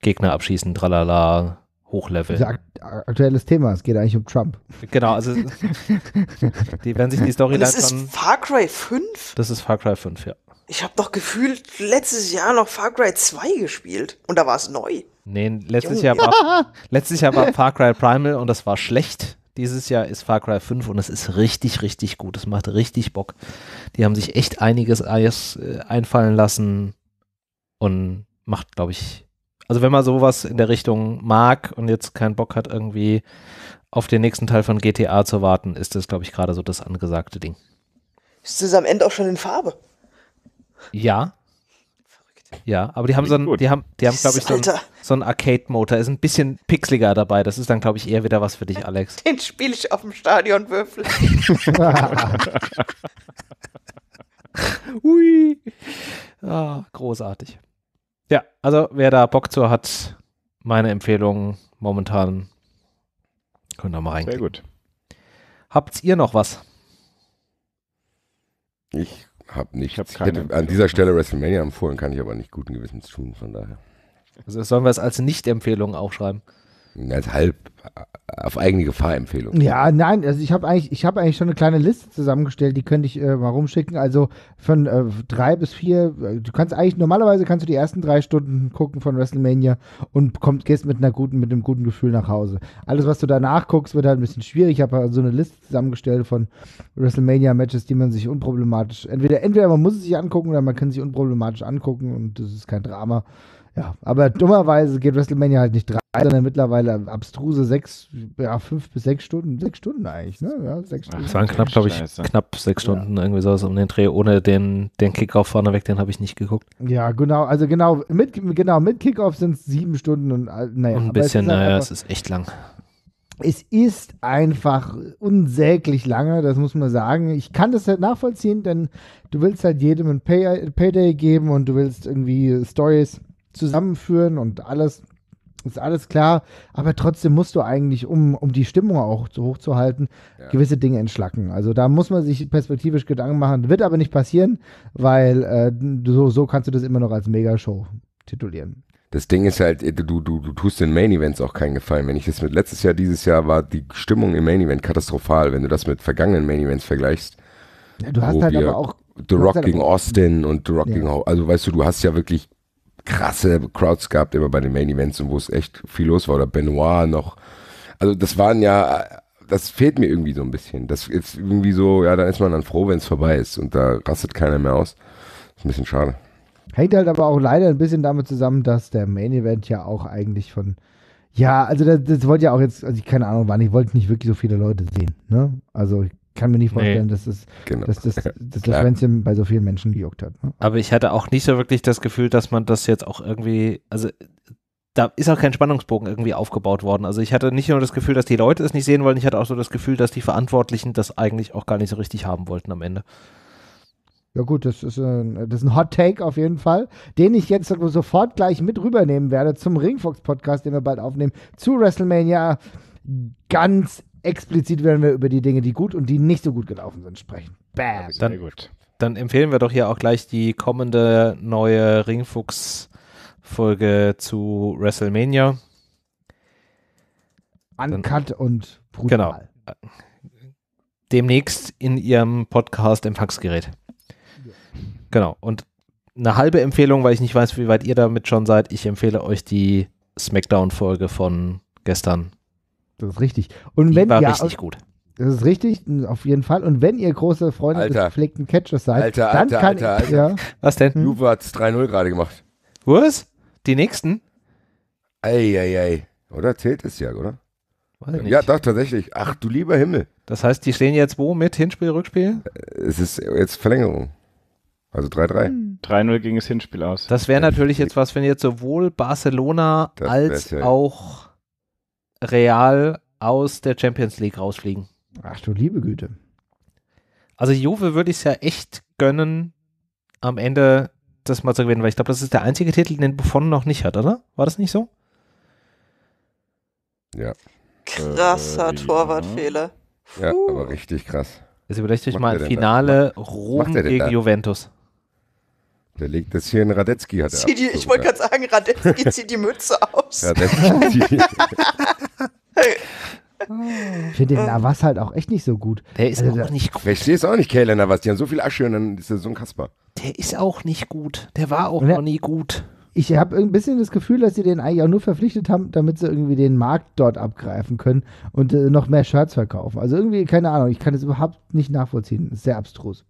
[SPEAKER 1] Gegner abschießen, tralala, Hochlevel. Das ist
[SPEAKER 2] ein aktuelles Thema, es geht eigentlich um Trump.
[SPEAKER 1] Genau, also [LAUGHS] die werden sich die Story Das ist
[SPEAKER 3] Far Cry 5?
[SPEAKER 1] Das ist Far Cry 5, ja.
[SPEAKER 3] Ich habe doch gefühlt letztes Jahr noch Far Cry 2 gespielt und da war es
[SPEAKER 1] neu. Nee, letztes Jahr, war, [LAUGHS] letztes Jahr war Far Cry Primal und das war schlecht. Dieses Jahr ist Far Cry 5 und es ist richtig, richtig gut. Es macht richtig Bock. Die haben sich echt einiges äh, einfallen lassen und macht, glaube ich, also wenn man sowas in der Richtung mag und jetzt keinen Bock hat, irgendwie auf den nächsten Teil von GTA zu warten, ist das, glaube ich, gerade so das angesagte Ding.
[SPEAKER 3] Ist es am Ende auch schon in Farbe?
[SPEAKER 1] Ja, ja, aber die haben so einen, die haben, die haben, glaube ich, so einen, so Arcade-Motor. Ist ein bisschen pixeliger dabei. Das ist dann, glaube ich, eher wieder was für dich, [LAUGHS] Alex.
[SPEAKER 3] Den spiele ich auf dem Stadionwürfel. [LAUGHS]
[SPEAKER 1] Hui. Ah, großartig. Ja, also wer da Bock zu hat, meine Empfehlung momentan. Können da mal rein. Sehr gut. Habt ihr noch was?
[SPEAKER 5] Ich hab nichts. Ich, hab ich hätte an dieser Stelle WrestleMania empfohlen, kann ich aber nicht guten Gewissens tun, von daher.
[SPEAKER 1] Also sollen wir es als Nicht-Empfehlung aufschreiben?
[SPEAKER 5] Als halb, auf eigene Gefahrempfehlung.
[SPEAKER 2] Ja, nein, also ich habe eigentlich, ich habe eigentlich schon eine kleine Liste zusammengestellt, die könnte ich äh, mal rumschicken. Also von äh, drei bis vier, äh, du kannst eigentlich normalerweise kannst du die ersten drei Stunden gucken von WrestleMania und kommst, gehst mit einer guten, mit einem guten Gefühl nach Hause. Alles, was du danach guckst, wird halt ein bisschen schwierig. Ich habe also eine Liste zusammengestellt von WrestleMania-Matches, die man sich unproblematisch, entweder, entweder man muss es sich angucken oder man kann sich unproblematisch angucken und das ist kein Drama. Ja, aber dummerweise geht WrestleMania halt nicht dran sondern mittlerweile abstruse sechs, ja, fünf bis sechs Stunden, sechs Stunden eigentlich, ne? Ja, sechs Stunden. Es waren knapp, glaube ich, Scheiße.
[SPEAKER 1] knapp sechs Stunden ja. irgendwie so um den Dreh, ohne den, den Kickoff vorneweg, den habe ich nicht geguckt.
[SPEAKER 2] Ja, genau, also genau, mit, genau, mit Kickoff sind es sieben Stunden und äh, naja. Ein bisschen, es halt naja, einfach, es ist echt lang. Es ist einfach unsäglich lange, das muss man sagen. Ich kann das halt nachvollziehen, denn du willst halt jedem ein Pay Payday geben und du willst irgendwie Stories zusammenführen und alles ist alles klar. Aber trotzdem musst du eigentlich, um, um die Stimmung auch so zu halten, ja. gewisse Dinge entschlacken. Also da muss man sich perspektivisch Gedanken machen. Wird aber nicht passieren, weil äh, so, so kannst du das immer noch als Megashow titulieren.
[SPEAKER 5] Das Ding ist halt, äh, du, du, du tust den Main Events auch keinen Gefallen. Wenn ich das mit letztes Jahr, dieses Jahr war die Stimmung im Main Event katastrophal, wenn du das mit vergangenen Main Events vergleichst. Ja, du hast halt aber auch The halt Rock gegen Austin und The Rock ja. gegen Ho Also weißt du, du hast ja wirklich krasse Crowds gehabt, immer bei den Main Events und wo es echt viel los war. Oder Benoit noch. Also das waren ja, das fehlt mir irgendwie so ein bisschen. Das ist irgendwie so, ja, dann ist man dann froh, wenn es vorbei ist und da rastet keiner mehr aus. Ist ein bisschen schade.
[SPEAKER 2] Hängt halt aber auch leider ein bisschen damit zusammen, dass der Main Event ja auch eigentlich von ja, also das, das wollte ja auch jetzt, also ich keine Ahnung wann, ich wollte nicht wirklich so viele Leute sehen. Ne? Also kann mir nicht vorstellen, nee. dass, es, genau. dass, das, [LAUGHS] dass das Schwänzchen bei so vielen Menschen
[SPEAKER 1] gejuckt hat. Ne? Aber ich hatte auch nicht so wirklich das Gefühl, dass man das jetzt auch irgendwie, also da ist auch kein Spannungsbogen irgendwie aufgebaut worden. Also ich hatte nicht nur das Gefühl, dass die Leute es nicht sehen wollen, ich hatte auch so das Gefühl, dass die Verantwortlichen das eigentlich auch gar nicht so richtig haben wollten am Ende. Ja gut,
[SPEAKER 2] das ist, ein, das ist ein Hot Take auf jeden Fall, den ich jetzt sofort gleich mit rübernehmen werde zum Ringfox-Podcast, den wir bald aufnehmen, zu WrestleMania. Ganz explizit werden wir über die Dinge, die gut und die nicht so gut gelaufen sind, sprechen.
[SPEAKER 1] Bam. Sehr dann, gut. Dann empfehlen wir doch hier auch gleich die kommende neue Ringfuchs-Folge zu WrestleMania. Uncut dann, und brutal. Genau. Demnächst in ihrem Podcast Empfangsgerät. Ja. Genau. Und eine halbe Empfehlung, weil ich nicht weiß, wie weit ihr damit schon seid. Ich empfehle euch die Smackdown-Folge von gestern. Das ist richtig. Und die wenn, war ja, richtig gut.
[SPEAKER 2] Das ist richtig, auf jeden Fall. Und wenn ihr große Freunde Alter. des gepflegten Catchers seid, Alter, dann Alter, kann
[SPEAKER 1] Alter, Alter. Ich, ja.
[SPEAKER 5] Was denn? Hm? Juve hat 3-0 gerade gemacht. Was? Die nächsten? Eieiei. Ei, ei. Oder zählt es ja, oder? Ja, doch, tatsächlich. Ach du lieber Himmel. Das heißt, die stehen jetzt wo mit Hinspiel, Rückspiel? Äh, es ist jetzt Verlängerung. Also 3-3.
[SPEAKER 1] 3-0 ging das Hinspiel aus. Das wäre natürlich jetzt was, wenn jetzt sowohl Barcelona das als ja auch Real aus der Champions League rausfliegen. Ach du liebe Güte. Also Juve würde ich es ja echt gönnen, am Ende das mal zu gewinnen, weil ich glaube, das ist der einzige Titel, den Buffon noch nicht hat, oder? War das nicht so? Ja. Krasser äh,
[SPEAKER 3] Torwartfehler.
[SPEAKER 5] Ja, aber richtig krass. Jetzt überlegt euch mal ein Finale Rom gegen da? Juventus. Der legt das hier in Radetzky hat er. Die, ich wollte gerade sagen, Radetzky [LAUGHS] zieht die Mütze aus. Radetzky.
[SPEAKER 4] Ich
[SPEAKER 5] finde den äh. Navas
[SPEAKER 2] halt auch echt nicht so gut. Der ist also, auch nicht
[SPEAKER 5] gut. Ich verstehe es auch nicht, Kayla Navas. Die haben so viel Asche und dann ist er so ein Kasper.
[SPEAKER 1] Der ist auch nicht gut. Der war auch der, noch nie
[SPEAKER 2] gut. Ich habe ein bisschen das Gefühl, dass sie den eigentlich auch nur verpflichtet haben, damit sie irgendwie den Markt dort abgreifen können und äh, noch mehr Shirts verkaufen. Also irgendwie, keine Ahnung, ich kann das überhaupt nicht nachvollziehen. Das ist sehr abstrus.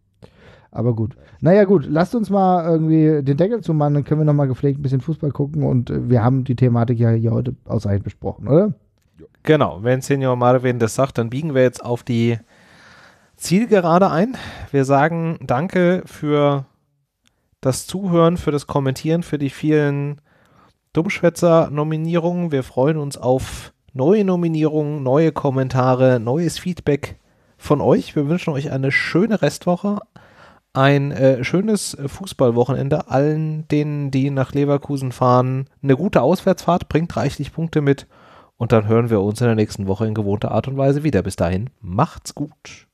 [SPEAKER 2] Aber gut. Naja, gut, lasst uns mal irgendwie den Deckel zumachen, dann können wir nochmal gepflegt ein bisschen Fußball gucken und äh, wir haben die Thematik ja hier heute ausreichend besprochen, oder?
[SPEAKER 1] Genau, wenn Senior Marvin das sagt, dann biegen wir jetzt auf die Zielgerade ein. Wir sagen Danke für das Zuhören, für das Kommentieren, für die vielen Dummschwätzer-Nominierungen. Wir freuen uns auf neue Nominierungen, neue Kommentare, neues Feedback von euch. Wir wünschen euch eine schöne Restwoche ein äh, schönes Fußballwochenende allen denen, die nach Leverkusen fahren. Eine gute Auswärtsfahrt bringt reichlich Punkte mit. Und dann hören wir uns in der nächsten Woche in gewohnter Art und Weise wieder. Bis dahin, macht's gut.